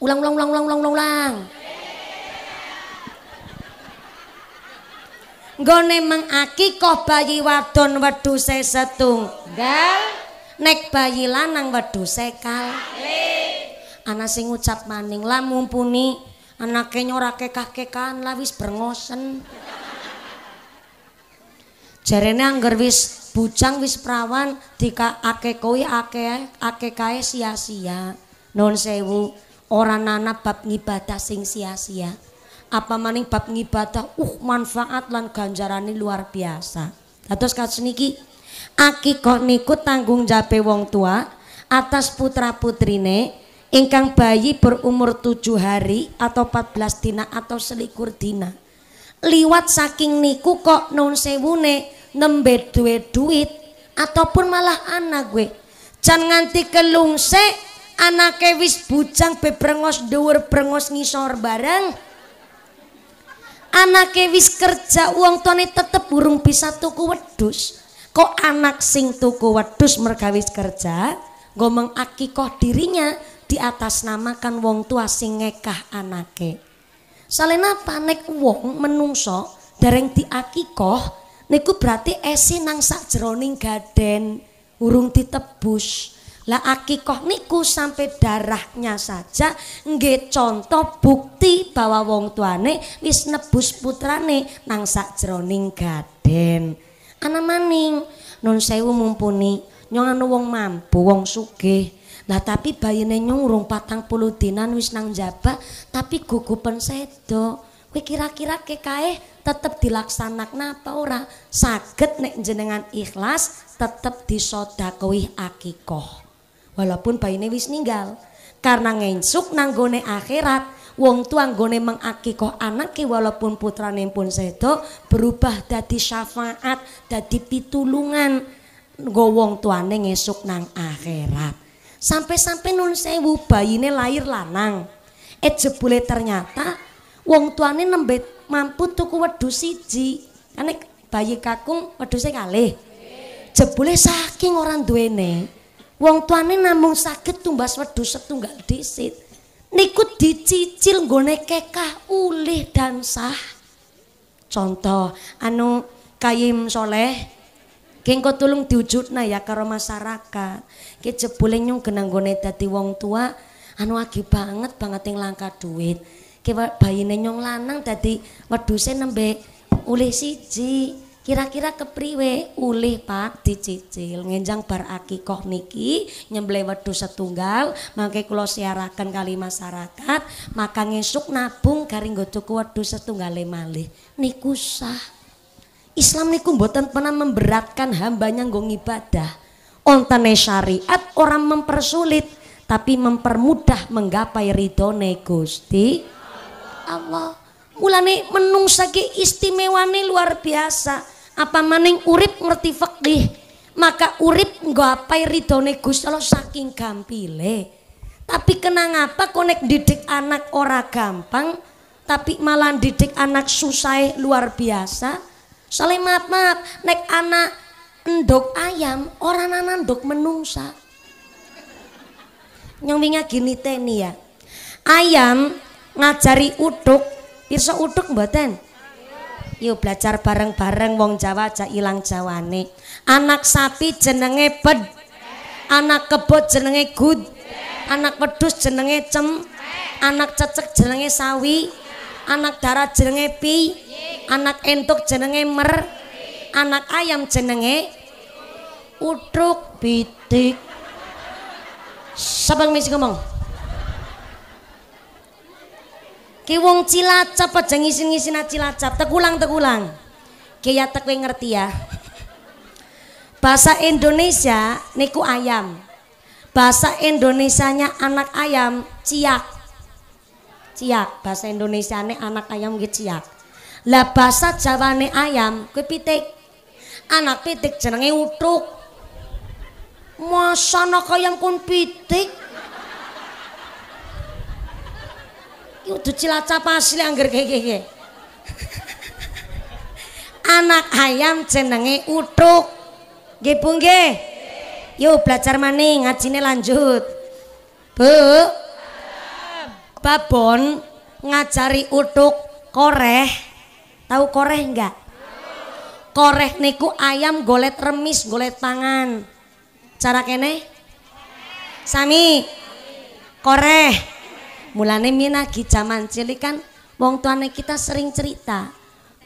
Speaker 1: ulang ulang ulang ulang ulang ulang ulang Gone mang aki kok bayi wadon setung setunggal nek bayi lanang wedhuse sekal. ana sing ngucap maning lah mumpuni anake nyorake kakekan kan lawis brengosen. Jarene angger wis bujang wis prawan ake koi ake ake kae sia-sia. non sewu, orang nana bab ngibadah sing sia-sia. Apa maning bab ngibadah uh manfaat lan ganjarane luar biasa. Dados kados niki kok niku tanggung jape wong tua atas putra-putrine ingkang bayi berumur tujuh hari atau empat belas dina atau selikur dina liwat saking niku kok non sewune nembe duwe duit ataupun malah anak gue jangan nganti kelungse anake wis bujang bebrengos dhuwur brengos ngisor bareng anake wis kerja uang tone tetep burung bisa tuku wedus kok anak sing tuku wedus wis kerja ngomong akikoh dirinya di atas nama kan wong tua sing ngekah anake salena panek wong menungso dereng diakikoh niku berarti esi nang jroning gaden urung ditebus. Lah koh niku sampai darahnya saja nggih contoh bukti bahwa wong tuane wis nebus putrane nang jroning gaden. Ana maning non sewu mumpuni nyong anu wong mampu wong sugih Lah tapi bayine nyung urung patang puluh dinan wis nang jaba tapi gugupan sedo. Kowe kira-kira kekae tetep dilaksanak apa ora? Saged nek jenengan ikhlas tetep disodakoi akikoh. Walaupun bayine wis ninggal. Karena ngensuk nanggone akhirat, wong tua nggone mengakikoh anake walaupun putrane pun sedo berubah dadi syafaat, dadi pitulungan nggo wong tuane ngesuk nang akhirat. Sampai-sampai nun sewu bayine lahir lanang. Eh jebule ternyata wong tuane nembe mampu tuku wedhus siji ane bayi kakung wedhuse kalih jebule saking ora duwene wong tuane namung saged tumbas wedhus setunggal disit, niku dicicil nggone kekah ulih dan sah. contoh anu Kayim Soleh Kengko tulung diwujudna ya karo masyarakat. Ki jebule nyung genang gone dadi wong tua anu agi banget banget ing langka duit bayine nyong lanang dadi wedhuse nembe ulih siji kira-kira kepriwe ulih pak dicicil ngenjang bar akikoh niki nyembelih wedhus setunggal mangke kula siaraken kali masyarakat maka ngesuk nabung garing nggo tuku wedhus setunggale malih niku sah Islam niku mboten pernah memberatkan hambanya nggo ngibadah ontane syariat orang mempersulit tapi mempermudah menggapai ridhone Gusti Allah mulane menungsa ki istimewane luar biasa apa maning urip ngerti fakih maka urip apa ridone Gus kalau saking gampile tapi kenang apa konek didik anak ora gampang tapi malah didik anak susah luar biasa soalnya maaf maaf nek anak endok ayam orang anak endok menungsa yang gini gini teni ya ayam ngajari uduk pirsa uduk mboten yuk belajar bareng-bareng wong Jawa aja ilang jawane anak sapi jenenge ped anak kebot jenenge gud anak pedus jenenge cem anak cecek jenenge sawi anak darah jenenge pi anak entuk jenenge mer anak ayam jenenge uduk, bitik Sabang misi ngomong Ki wong Cilacap aja ngisin-ngisin Cilacap, Tegulang, tegulang. Ki ya tek ngerti ya. Bahasa Indonesia niku ayam. Bahasa Indonesianya anak ayam ciak. Ciak, bahasa Indonesia ne anak ayam gitu ciak. Lah bahasa ne ayam kuwi pitik. Anak pitik jenenge utuk. Masa anak ayam kon pitik? Kudu Cilacap asli angger kiki. Anak ayam jenenge utuk. Nggih Bu Yuk belajar maning ngajine lanjut. Bu. Babon ngajari utuk koreh. Tahu koreh enggak? Koreh niku ayam golet remis, golet pangan. Cara kene? Sami. Koreh. Mulane minagi jaman cilik kan wong tuane kita sering cerita.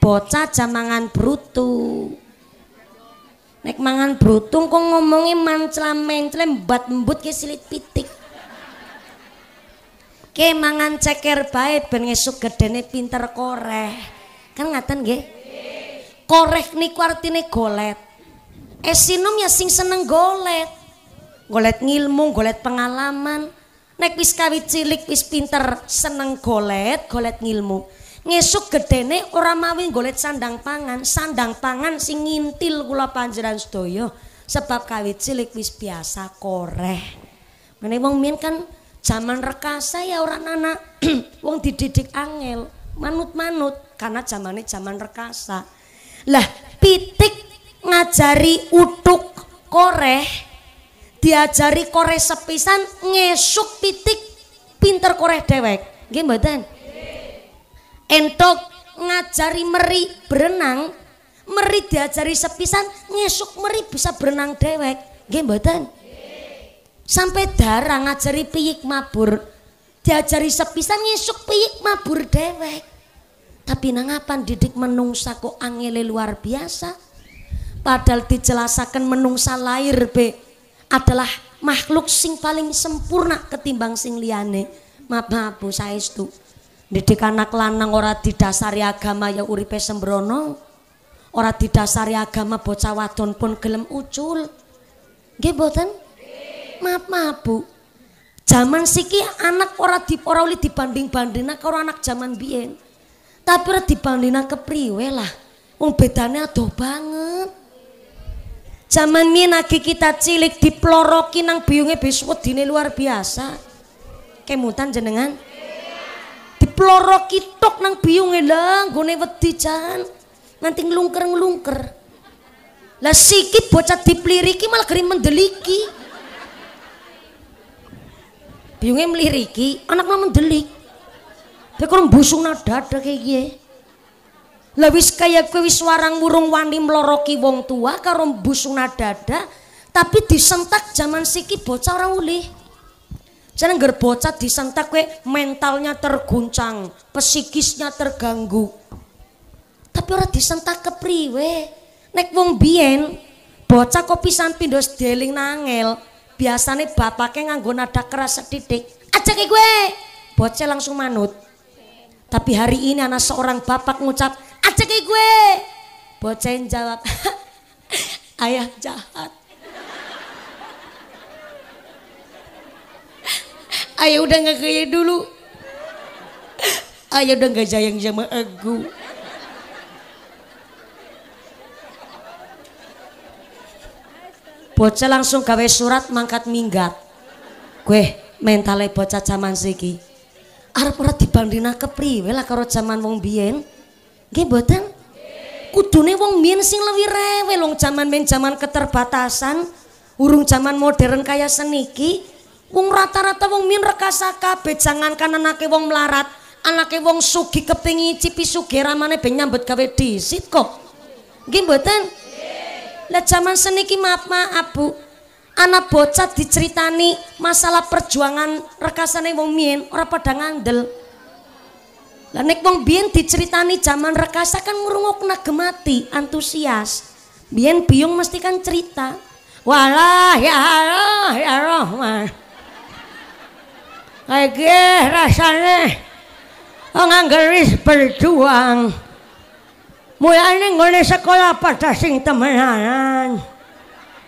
Speaker 1: Bocah jamangan brutu. Nek mangan brutung kok ngomongi mancla mencle bat mbut ke silit pitik. Ke mangan ceker bae ben ngesuk gedene pinter koreh. Kan ngaten nggih? Koreh niku artine golet. Esinum eh, ya sing seneng golet. Golet ngilmu, golet pengalaman. Nek wis kawit cilik wis pinter, seneng golet, golet ngilmu. Ngesuk gedene ora mawi golet sandang pangan, sandang pangan sing ngintil kula panjenengan sedaya sebab kawit cilik wis biasa koreh. Mene wong mien kan zaman rekasa ya orang anak wong dididik angel, manut-manut karena zamannya zaman rekasa. Lah pitik ngajari utuk koreh diajari kore sepisan ngesuk pitik pinter korek dewek nggih mboten entok ngajari meri berenang meri diajari sepisan ngesuk meri bisa berenang dewek nggih mboten sampai darah ngajari piyik mabur diajari sepisan ngesuk piyik mabur dewek tapi nangapan didik menungsa kok angele luar biasa padahal dijelasakan menungsa lahir be adalah makhluk sing paling sempurna ketimbang sing liyane. Maaf maaf Bu saestu. Didik anak lanang ora didasari agama ya uripe sembrono. Ora didasari agama bocah wadon pun gelem ucul. Nggih mboten? Maaf maaf Bu. Zaman siki anak ora di ora oleh dibanding-bandingna karo anak zaman biyen. Tapi ora dibandingna kepriwe lah. Wong bedane adoh banget. Zaman mien lagi kita cilik diplorokin nang biungnya besok dini luar biasa. Kemutan jenengan. Diplorokin tok nang biungnya lang gue wedi jan. Nanti ngelungker-ngelungker. Lah sikit bocah dipliriki malah krim mendeliki. Biungnya meliriki, anak mendelik. Dia kurang busung nada ada kayak gini. Lah wis kaya kowe wis warang murung wani mloroki wong tua karo busuna dada, tapi disentak zaman siki bocah ora ulih. Jangan ger bocah disentak kowe mentalnya terguncang, psikisnya terganggu. Tapi orang disentak kepriwe. Nek wong biyen bocah kok pisan pindho deling nangel, biasane bapake nganggo nada keras sedidik. Ajak kowe. Bocah langsung manut. Tapi hari ini anak seorang bapak ngucap, Aceki gue. Bocah jawab, ayah jahat. Ayah udah gak kaya dulu. Ayah udah gak sayang sama aku. Bocah langsung gawe surat mangkat minggat. Gue mentale bocah zaman siki. Arep ora dibandingna kepriwe lah karo zaman wong biyen. Nggih mboten? Kudune wong mien sing lebih rewel wong jaman men jaman keterbatasan, urung jaman modern kaya seniki. Wong rata-rata wong mien rekasa kabeh jangan kan anake wong melarat, anake wong sugi kepingi cipi sugih ramane ben nyambut gawe disit kok. Nggih mboten? Lah jaman seniki maaf maaf Bu. Anak bocah diceritani masalah perjuangan rekasane wong mien ora padha ngandel. Lah nek wong biyen diceritani zaman rekasa kan ngrungokna gemati, antusias. Biyen biung mesti kan cerita. Walah ya Allah ya Rahman. Lagi rasane anggeris berjuang. Mulane ngone sekolah pada sing temenan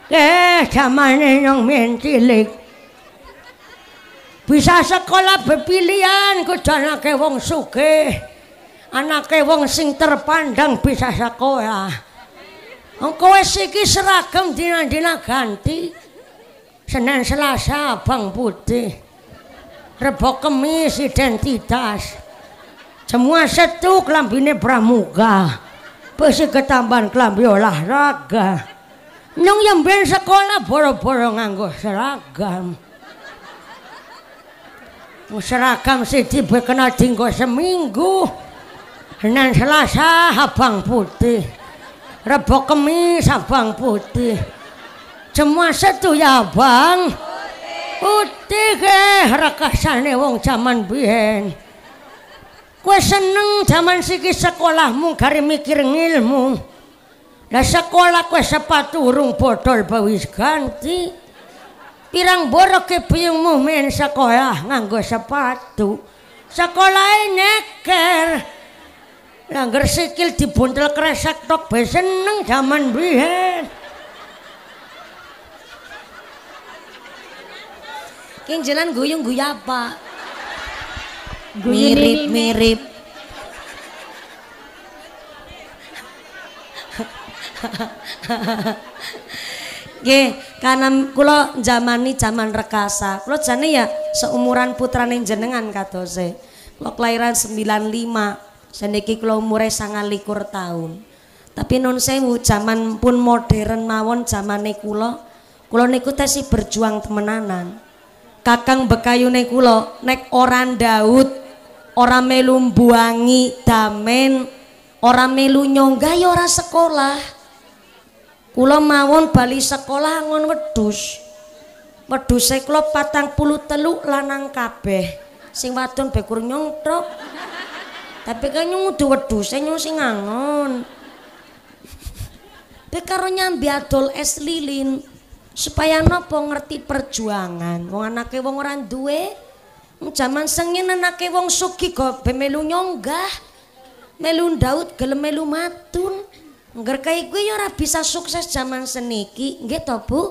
Speaker 1: Eh, zaman nang miyen cilik. bisa sekolah bepilian kudu anake wong sugih anake wong sing terpandang bisa sekolah engko wis iki seragam dina-dina ganti Senin Selasa bang putih Rebo kemis identitas semua setu kelambine pramuka besi ketambahan kelambi olahraga nyong yang ben sekolah boro-boro nganggo seragam seragam siji bekena dinggo seminggu Senin Selasa abang putih Rebo kemis abang putih Cuma setu ya bang Putih Putih ke rekasane wong jaman bihen Kue seneng jaman siki sekolahmu kari mikir ngilmu Nah sekolah kue sepatu urung botol bawis ganti pirang boroke piyung mumin sekolah nganggo sepatu sekolah neker langgar sikil dibuntel kresek tok be seneng zaman bihen kinjelan guyung guya apa mirip mirip Ha karena kulo zaman ini zaman rekasa. kulo jane ya seumuran putrane jenengan kata saya. E. Kulo kelahiran 95, seniki umurnya umure likur tahun. Tapi non sewu zaman pun modern mawon zaman kulo, kulo kulo niku tesi berjuang temenanan. Kakang bekayu nek kulo, nek orang Daud, orang melum buangi damen, orang melu nyonggai orang sekolah. Kula mawon bali sekolah ngon wedus, wedus wedhus. patang kula teluk lanang kabeh. Sing wadon bekur nyong nyongtrok. Tapi kan nyung udah wedhuse nyung sing ngon, Bekaro nyambi adol es lilin. Supaya nopo ngerti perjuangan. Wong anake wong orang duwe. Jaman sengin anake wong suki kok melu nyonggah. Melu ndaut gelem melu matun. ngerkai kuwi ora bisa sukses zaman seniki nggih to Bu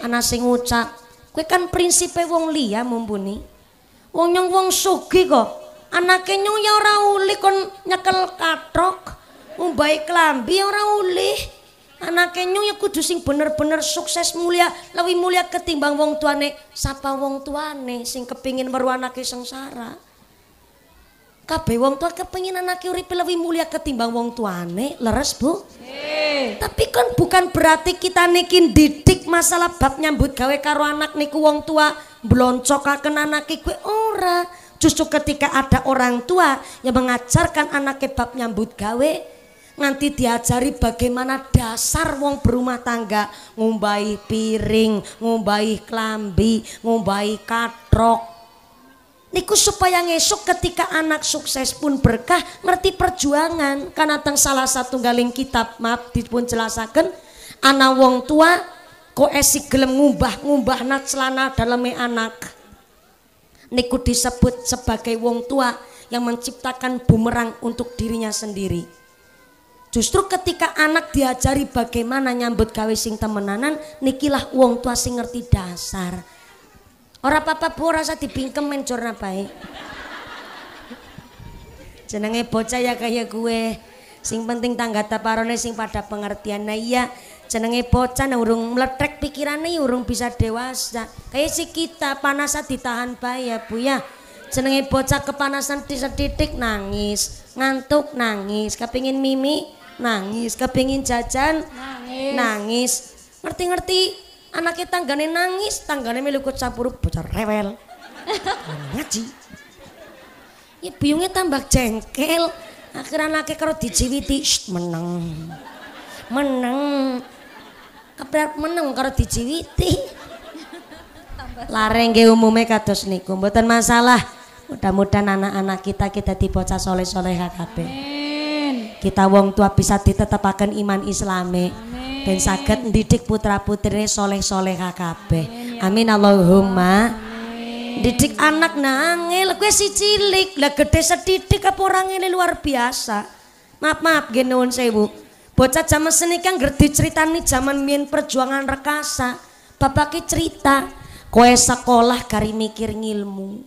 Speaker 1: ana sing ngucap kuwi kan prinsipe wong liya mumpuni wong nyong wong sugi kok anake nyong ya ora ulih kon nyekel katrok umbai klambi ora ulih anake nyong ya kudu sing bener-bener sukses mulia lebih mulia ketimbang wong tuane sapa wong tuane sing kepingin meru anake sengsara Kabeh wong tua kepengin anake urip lebih mulia ketimbang wong tuane, leres Bu? Hey. Tapi kan bukan berarti kita nekin didik masalah bab nyambut gawe karo anak niku wong tua bloncokaken anake kuwi ora. Justru ketika ada orang tua yang mengajarkan anaknya bab nyambut gawe, nanti diajari bagaimana dasar wong berumah tangga ngumbai piring, ngumbai klambi, ngumbai katrok, Niku supaya ngesuk ketika anak sukses pun berkah ngerti perjuangan karena teng salah satu galing kitab maaf dipun jelasaken anak wong tua kok esik gelem ngubah ngumbah nat celana daleme anak niku disebut sebagai wong tua yang menciptakan bumerang untuk dirinya sendiri justru ketika anak diajari bagaimana nyambut gawe sing temenanan nikilah wong tua sing ngerti dasar Ora papa apa Bu, rasa dibingkem mencurna baik. Jenenge bocah ya kayak gue. Sing penting tangga taparone sing pada pengertian. Nah iya, jenenge bocah nah urung meletek pikirannya urung bisa dewasa. Kayak si kita panasa ditahan baik ya Bu ya. Jenenge bocah kepanasan disedidik nangis, ngantuk nangis, kepingin mimi nangis, kepingin jajan nangis. Nangis. Ngerti-ngerti anaknya tanggane nangis, tanggane melu ikut campur bocor rewel. Ngaji. Ya biungnya tambah jengkel. Akhirnya anaknya kalau dijiwiti, Shh, meneng. Meneng. Keprek meneng kalau dijiwiti. Lareng ke umumnya kados niku, mboten masalah. Mudah-mudahan anak-anak kita kita dibocah soleh-soleh Amin kita wong tua bisa ditetapkan iman islami amin. dan sakit didik putra putri soleh soleh kkb amin. Ya Allahumma didik anak nangil gue si cilik lah gede sedidik ke orang ini luar biasa maaf maaf genuun sewu bocah zaman seni kan ngerti nih zaman min perjuangan rekasa bapaknya cerita kue sekolah kari mikir ngilmu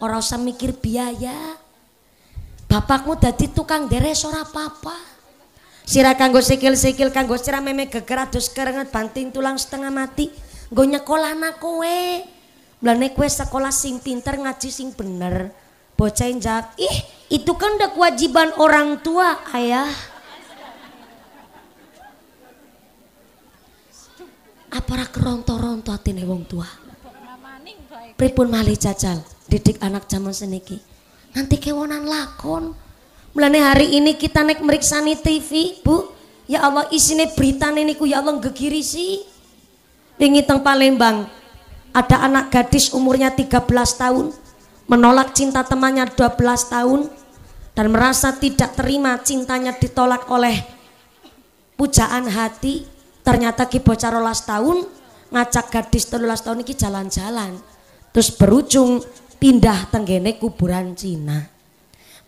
Speaker 1: orang usah mikir biaya Bapakmu jadi tukang deres ora apa-apa. Sira kanggo sikil-sikil kanggo sira meme geger adus kerenget banting tulang setengah mati. Nggo nyekolah anak kowe. Mlane kowe sekolah sing pinter ngaji sing bener. Bocain jawab, "Ih, itu kan udah kewajiban orang tua, Ayah." Apa ora keronto-ronto atine wong tua? Pripun malih jajal didik anak zaman seniki? nanti kewonan lakon Mulane hari ini kita nek meriksani TV, Bu. Ya Allah isine nih niku ya Allah sih Wingi teng Palembang ada anak gadis umurnya 13 tahun menolak cinta temannya 12 tahun dan merasa tidak terima cintanya ditolak oleh pujaan hati ternyata ki bocah rolas tahun ngajak gadis 13 tahun ini jalan-jalan terus berujung pindah tenggene kuburan Cina.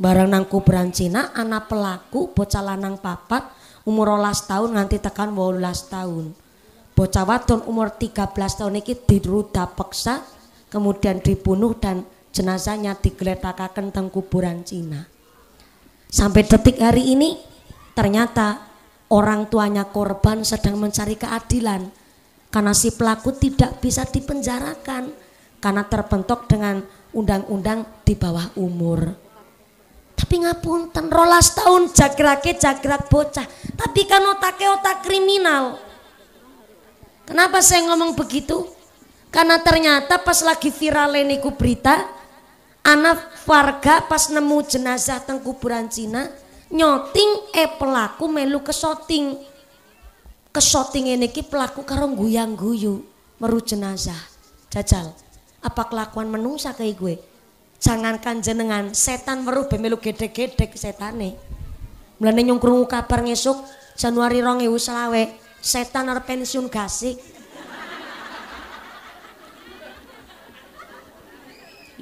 Speaker 1: barang nang kuburan Cina anak pelaku bocah lanang papat umur rolas tahun nganti tekan wolulas tahun. Bocah wadon umur 13 tahun iki diruda peksa kemudian dibunuh dan jenazahnya digeletakkan teng kuburan Cina. Sampai detik hari ini ternyata orang tuanya korban sedang mencari keadilan karena si pelaku tidak bisa dipenjarakan karena terbentuk dengan undang-undang di bawah umur. Tapi ngapunten rolas tahun jagrake jagrak bocah, tapi kan otaknya otak kriminal. Kenapa saya ngomong begitu? Karena ternyata pas lagi viral niku berita, anak warga pas nemu jenazah teng kuburan Cina, nyoting eh pelaku melu ke Ke Kesoting ini pelaku karo guyang guyu meru jenazah. Jajal apa kelakuan menungsa kayak gue jangankan jenengan setan meruh bemelu gedek-gedek setane mulane nyung krungu kabar ngesuk Januari uslawe setan arep pensiun gasik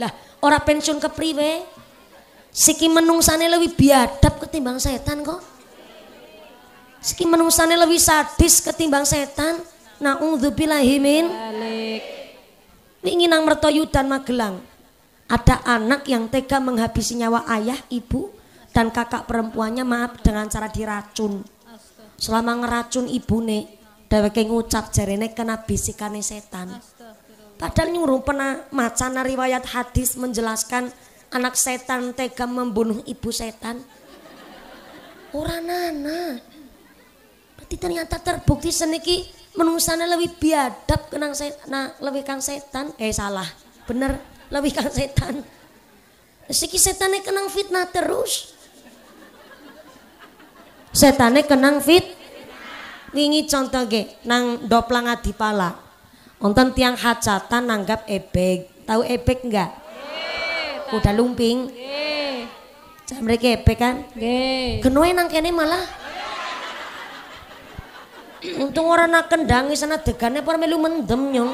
Speaker 1: lah ora pensiun ke priwe siki menungsane lebih biadab ketimbang setan kok siki menungsane lebih sadis ketimbang setan naudzubillahi min ini nginang mertoyu dan magelang. Ada anak yang tega menghabisi nyawa ayah, ibu, dan kakak perempuannya maaf dengan cara diracun. Selama ngeracun ibu ibune, dheweke ngucap jarene kena bisikane setan. Padahal nyuruh pernah macan riwayat hadis menjelaskan anak setan tega membunuh ibu setan. orang nana. Berarti ternyata terbukti seniki menungsane lebih biadab kenang setan lebih kang setan eh salah bener lebih kang setan siki setane kenang fitnah terus setane kenang fit wingi contoh ge nang doplang pala onten tiang hajatan nanggap ebek tahu ebek enggak udah lumping Mereka ebek kan? Nggih. Genoe nang kene malah Untung orang kendangi sana degannya para melu mendem nyong.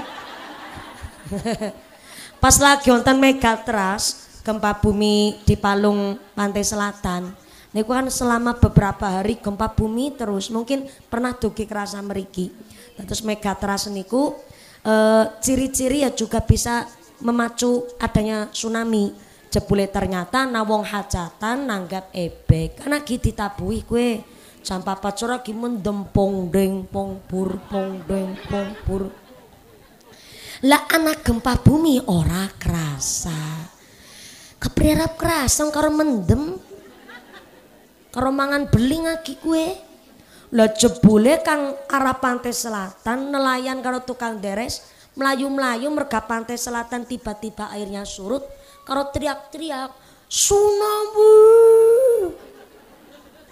Speaker 1: Pas lagi wonten trust gempa bumi di Palung Pantai Selatan. Niku kan selama beberapa hari gempa bumi terus mungkin pernah dugi kerasa meriki. Terus mega megatras niku eh, ciri-ciri ya juga bisa memacu adanya tsunami. Jebule ternyata nawong hajatan nanggap ebek. Karena gitu ditabuhi kue jam papat sore ki mendem pong deng pong pur pong deng pong pur lah anak gempa bumi ora kerasa keprerap kerasa karo mendem karo mangan beling ngaki kue lah jebule kang arah pantai selatan nelayan karo tukang deres melayu-melayu merga pantai selatan tiba-tiba airnya surut karo teriak-teriak tsunami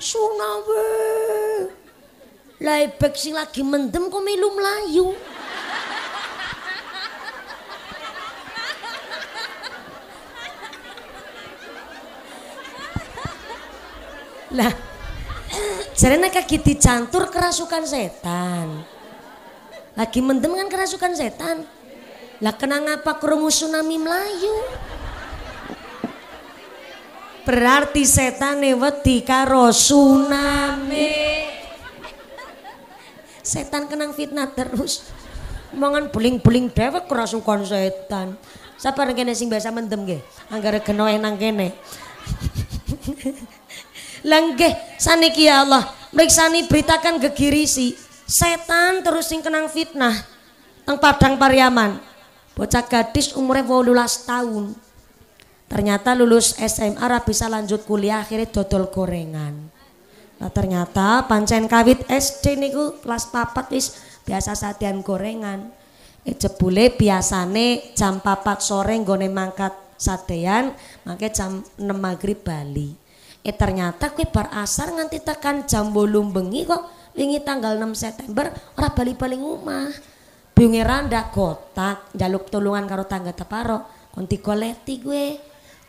Speaker 1: Sunawe. Laibek sing lagi mendem kok melu melayu. Lah, jarene kaki dicantur kerasukan setan. Lagi mendem kan kerasukan setan. Lah kenang apa krungu tsunami Melayu? Berarti setan wedi karo tsunami. Setan kenang fitnah terus. mongan puling buling dewek kerasukan setan. Sabar kene sing biasa mendem nggih. anggar geno enang kene. Langge. saniki ya Allah, meriksani beritakan gegirisi. Setan terus sing kenang fitnah teng Padang Pariaman. Bocah gadis umurnya 18 tahun. Ternyata lulus SMA ra bisa lanjut kuliah akhirnya dodol gorengan. Nah, ternyata pancen kawit SD niku kelas papat wis biasa satian gorengan. E jebule biasane jam papat sore nggone mangkat satean, mangke jam 6 maghrib bali. Eh ternyata kue bar asar nganti tekan jam bolum bengi kok wingi tanggal 6 September ora bali-bali ngomah. Bingung randa kotak, jaluk tulungan karo tangga teparo, konti koleti gue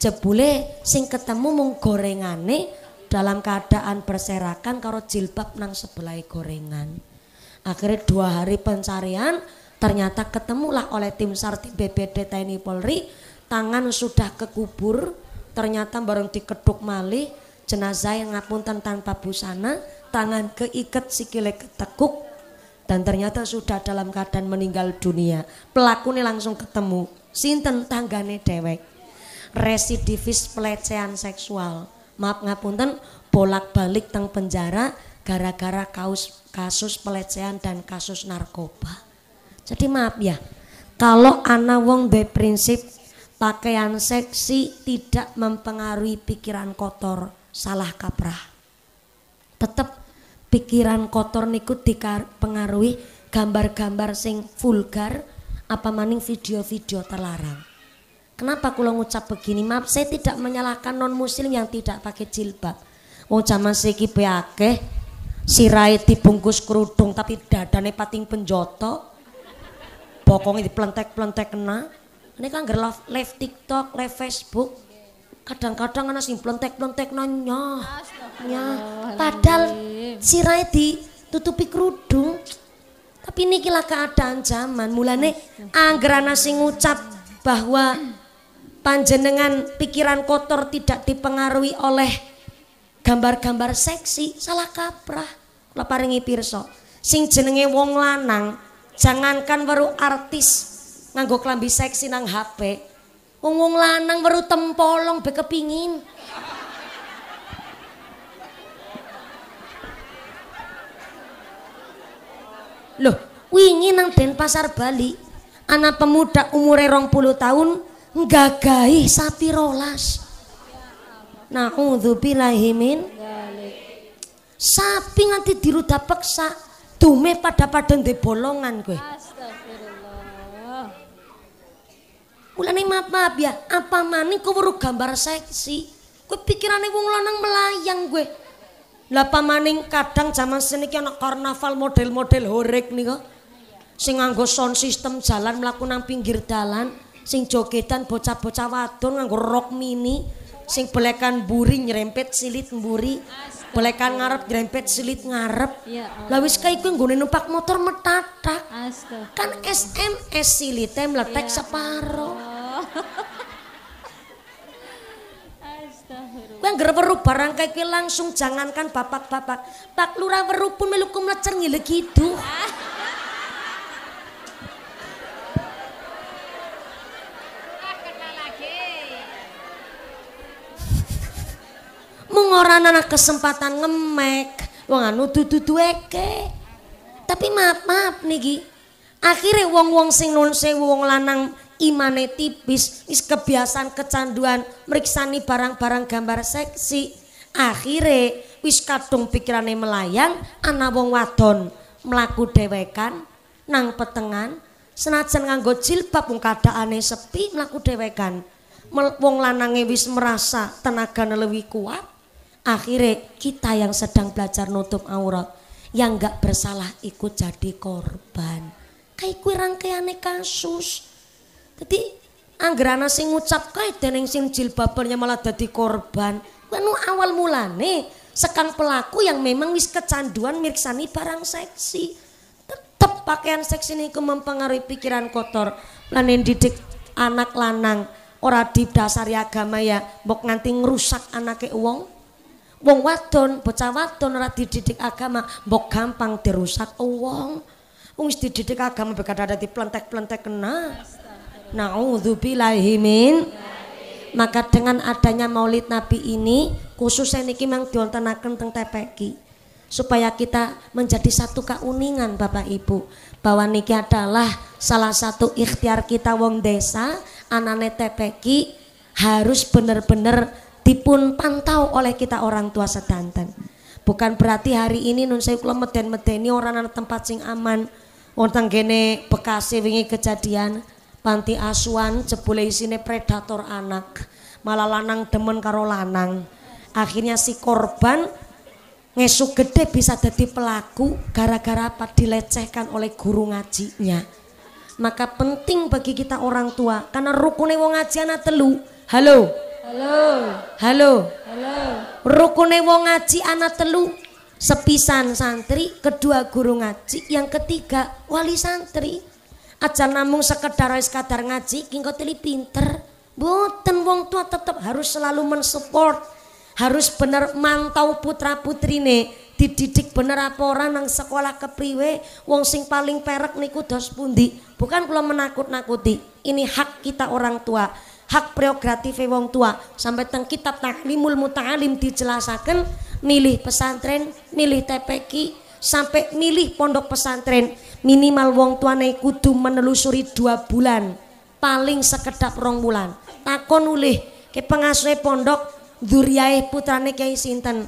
Speaker 1: jebule sing ketemu mung gorengane dalam keadaan berserakan karo jilbab nang sebelah gorengan akhirnya dua hari pencarian ternyata ketemulah oleh tim SAR tim BPD TNI Polri tangan sudah kekubur ternyata bareng dikeduk mali jenazah yang ngapunten tanpa busana tangan keikat sikile ketekuk dan ternyata sudah dalam keadaan meninggal dunia pelakunya langsung ketemu sinten tanggane dewek residivis pelecehan seksual. Maaf ngapunten bolak-balik teng penjara gara-gara kasus, kasus pelecehan dan kasus narkoba. Jadi maaf ya, kalau ana wong be prinsip pakaian seksi tidak mempengaruhi pikiran kotor, salah kaprah. Tetap pikiran kotor niku dipengaruhi gambar-gambar sing vulgar apa maning video-video terlarang. Kenapa kula ngucap begini? Maaf, saya tidak menyalahkan non muslim yang tidak pakai jilbab. Wong oh, zaman segi akeh sirahe dibungkus kerudung tapi dadane pating penjoto. Bokongnya dipelentek plentek kena. Ini kan ger live, TikTok, live Facebook. Kadang-kadang ana sing plentek-plentek nanya. Ya, Padahal Raiti tutupi kerudung. Tapi ini kila keadaan zaman. Mulane anggerana sing ucap bahwa panjenengan pikiran kotor tidak dipengaruhi oleh gambar-gambar seksi salah kaprah laparingi pirso sing jenenge wong lanang jangankan baru artis nganggo klambi seksi nang HP wong wong lanang baru tempolong be kepingin loh wingi nang pasar Bali anak pemuda umure rong puluh tahun nggagahi nah untuk min sapi nanti diruda peksa dume pada pada di bolongan gue Mulane maaf maaf ya, apa maning kowe baru gambar seksi? Kowe pikirane wong lanang melayang gue. Lah maning kadang zaman seniki ana karnaval model-model horek nih Sing nganggo sound system jalan melakukan pinggir jalan. sing jogetan bocah-bocah wadon nganggo rok mini sing belekan buri nyrempet silit mburi belekan ngarep nyrempet silit ngarep lha wis kae iku nggone numpak motor metatak kan SMS silite mletek separo Kue yang gerberu barang kayak langsung jangankan bapak-bapak Pak lurah weru pun meluku melecer ngilek hidup mung ora ana kesempatan ngemek wong anu dudu-duweke tapi maaf maaf niki akhirnya wong-wong sing nun sewu wong lanang imane tipis is kebiasaan kecanduan meriksani barang-barang gambar seksi akhirnya wis kadung pikirane melayang ana wong wadon melakukan dewekan, nang petengan senajan nganggo jilbab wong kadaane sepi melakukan dewekan. wong lanange wis merasa tenaga luwih kuat Akhirnya kita yang sedang belajar nutup aurat yang nggak bersalah ikut jadi korban. Kayak kue rangkaiannya kasus. Jadi anggerana sing ngucap kayak yang sing jilbabernya malah jadi korban. Kuwi awal mulane sekang pelaku yang memang wis kecanduan mirsani barang seksi. tetap pakaian seksi ini mempengaruhi pikiran kotor. Lanen didik anak lanang ora dasar agama ya mbok nganti ngerusak anaknya uang wong wadon, bocah wadon ora dididik agama, mbok gampang dirusak wong. Wong wis dididik agama bekat ada di plentek-plentek kena. Nauzubillahi min. Maka dengan adanya Maulid Nabi ini khususnya niki mang diontanaken teng TPK supaya kita menjadi satu keuningan Bapak Ibu bahwa niki adalah salah satu ikhtiar kita wong desa anane TPK harus benar-benar dipun pantau oleh kita orang tua sedanten. Bukan berarti hari ini nun saya kula meden-medeni orang anak tempat sing aman. Wonten kene Bekasi wingi kejadian panti asuhan jebule isine predator anak. Malah lanang demen karo lanang. Akhirnya si korban ngesuk gede bisa jadi pelaku gara-gara apa dilecehkan oleh guru ngajinya. Maka penting bagi kita orang tua karena rukune wong ngaji ana telu. Halo, Halo. Halo. Halo. Rukune wong ngaji anak telu. Sepisan santri, kedua guru ngaji, yang ketiga wali santri. Aja namung sekedar wis ngaji, kingko teli pinter. Boten wong tua tetap harus selalu mensupport. Harus bener mantau putra putrine. Dididik bener apa orang nang sekolah kepriwe. Wong sing paling perek niku dos pundi. Bukan kula menakut-nakuti. Ini hak kita orang tua hak prerogatif wong tua sampai teng kitab taklimul muta'alim dijelasaken milih pesantren milih TPQ sampai milih pondok pesantren minimal wong tua naik kudu menelusuri dua bulan paling sekedap rong bulan takon ulih ke pengasuh pondok duriae putrane kiai sinten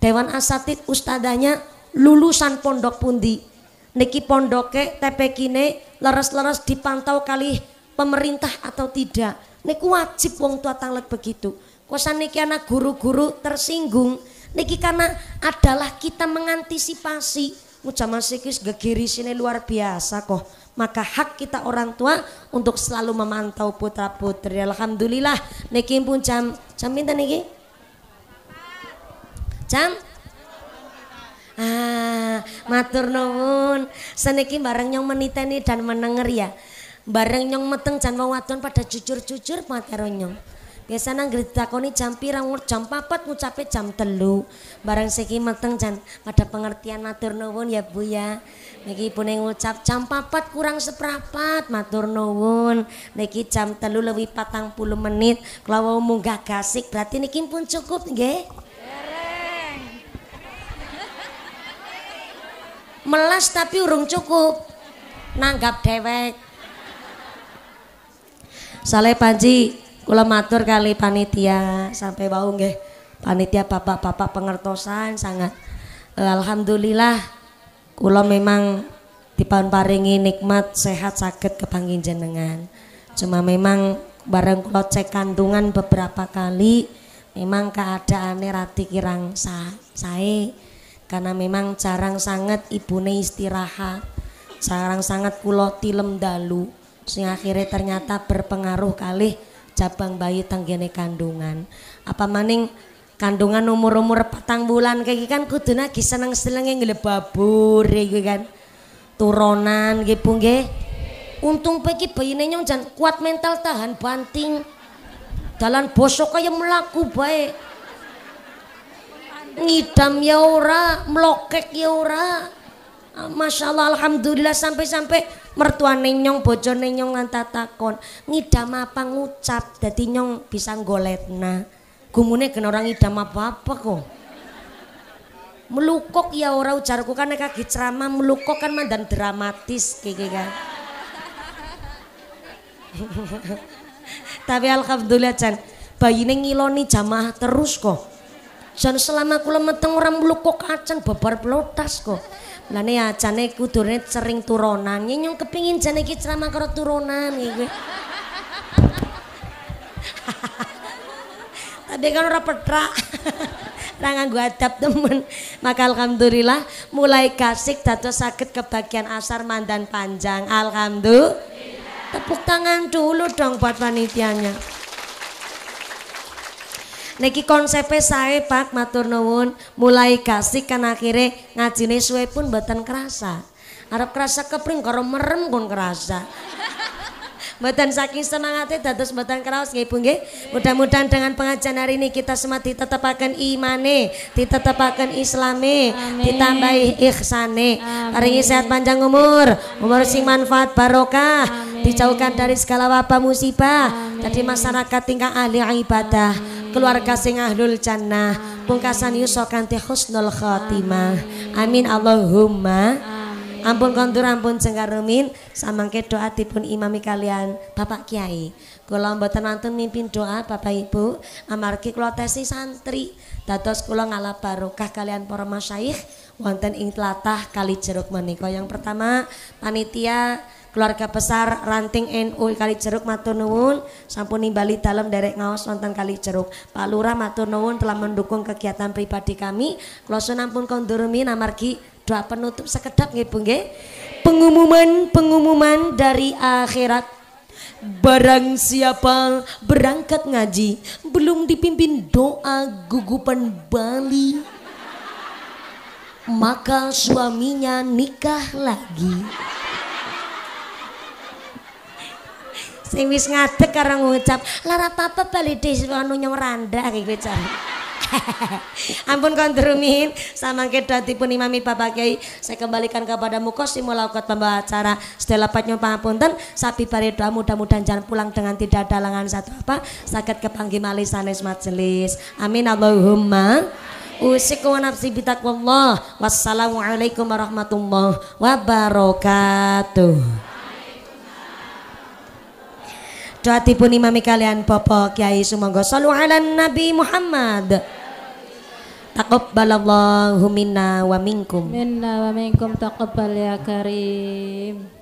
Speaker 1: dewan asatid ustadanya lulusan pondok pundi niki pondok ke TPQ ne leres-leres dipantau kali pemerintah atau tidak Niku wajib wong tua tanglet begitu. Kosan niki anak guru-guru tersinggung. Niki karena adalah kita mengantisipasi. sikis gegiri sini luar biasa kok. Maka hak kita orang tua untuk selalu memantau putra putri. Alhamdulillah. Niki pun jam jam minta niki? Jam Ah, matur nuwun. Seniki bareng nyong meniteni dan mendengar ya. Bareng nyong meteng jan wong wadon pada jujur-jujur banget karo nyong. biasa nang ditakoni jam pirang jam papat ngucape jam telu. Bareng seki meteng jan pada pengertian matur nuwun ya Bu ya. Niki ibune ngucap jam papat kurang seprapat matur nuwun. Niki jam telu lebih patang puluh menit. Kalau mau munggah gasik berarti niki pun cukup nggih. Melas tapi urung cukup. Nanggap dewek. Saleh Panji kula matur kali panitia sampai bau nggih panitia bapak-bapak pengertosan sangat eh, alhamdulillah kula memang dipun paringi nikmat sehat sakit kepanggih jenengan cuma memang bareng kula cek kandungan beberapa kali memang keadaannya rati kirang saya karena memang jarang sangat ibune istirahat jarang sangat kulo tilem dalu sing akhirnya ternyata berpengaruh kali cabang bayi tanggene kandungan apa maning kandungan umur-umur petang bulan kayak kan kudu lagi seneng senengnya ngelebabur ya gitu kan turunan gitu pun untung pagi bayi nenyong jangan kuat mental tahan banting jalan bosok kayak melaku baik ngidam ya ora melokek ya ora Masya Allah Alhamdulillah sampai-sampai Mertua nenyong, bojo nenyong ngantak takon ngidam apa ngucap dadi nyong bisa goletna gumune gen orang ngidam apa-apa kok melukok ya ora ujarku kan nek kaki ceramah melukok kan mandan dramatis kiki kan tapi alhamdulillah Jan bayine ngiloni jamaah terus kok Jan selama kula meteng ora melukok kacang babar pelotas kok Lane ya jane kudune sering turunan. Nyenyung kepingin jane iki ceramah karo turunan iki Tadi kan ora petrak. Ra nganggo adab temen. Maka alhamdulillah mulai kasik dados sakit kebagian asar mandan panjang. Alhamdulillah. Tepuk tangan dulu dong buat panitianya. Niki konsepnya saya Pak matur nuwun, mulai kasih kan akhirnya ngajine suwe pun buatan kerasa. Arab kerasa kepring karo merem pun kerasa. Mboten saking semangatnya dados mboten kraos nggih Bu nggih. Mudah-mudahan dengan pengajian hari ini kita semua ditetepaken imane, ditetepaken islame, ditambahi ihsane, paringi sehat panjang umur, umur sing manfaat barokah, dijauhkan dari segala wabah musibah, Jadi masyarakat tingkah ahli ibadah keluarga sing ahlul jannah pungkasan yuso kanthi husnul khatimah amin Allahumma ampun kontur ampun cengkarumin samangke doa dipun imami kalian Bapak Kiai kula mboten wonten mimpin doa Bapak Ibu amargi kula tesi santri dados kula ngalap barokah kalian para masyayikh wonten ing tlatah Kali Jeruk menika yang pertama panitia keluarga besar ranting NU Kali Jeruk matur nuwun sampun nimbali dalam derek ngaos wonten Kali Jeruk Pak Lurah matur nuwun telah mendukung kegiatan pribadi kami kula sunampun kondurumi namargi doa penutup sekedap nggih Bu pengumuman pengumuman dari akhirat Barang siapa berangkat ngaji belum dipimpin doa gugupan Bali maka suaminya nikah lagi. Sing wis ngadeg karo ngucap, lara papa bali anu nyemranda iki jan. Ampun kondrumin, sama datipun imami Bapak Kiai, saya kembalikan kepada mukosi kot pembawa acara Stella Patnyo Pangapunten, sapi bari doa mudah-mudahan jangan pulang dengan tidak ada langan satu apa, sakit malis malisanes majelis. Amin Allahumma. Usiku wa nafsi bitakwallah. Wassalamualaikum warahmatullahi wabarakatuh. Doatipun imami kalian popo Kiai sumangga salu ala Nabi Muhammad. Taqabbalallahu minna wa minkum. Minna wa minkum taqabbal ya karim.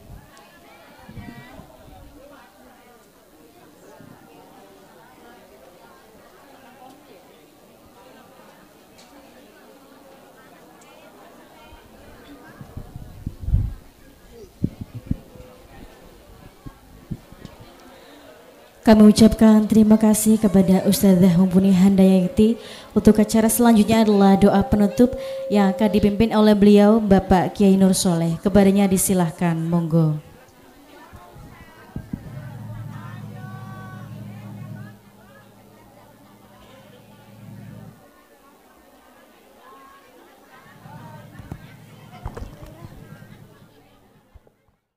Speaker 1: Kami ucapkan terima kasih kepada Ustazah Mumpuni Handayati. Untuk acara selanjutnya adalah doa penutup yang akan dipimpin oleh beliau Bapak Kiai Nur Soleh. Kepadanya disilahkan, monggo.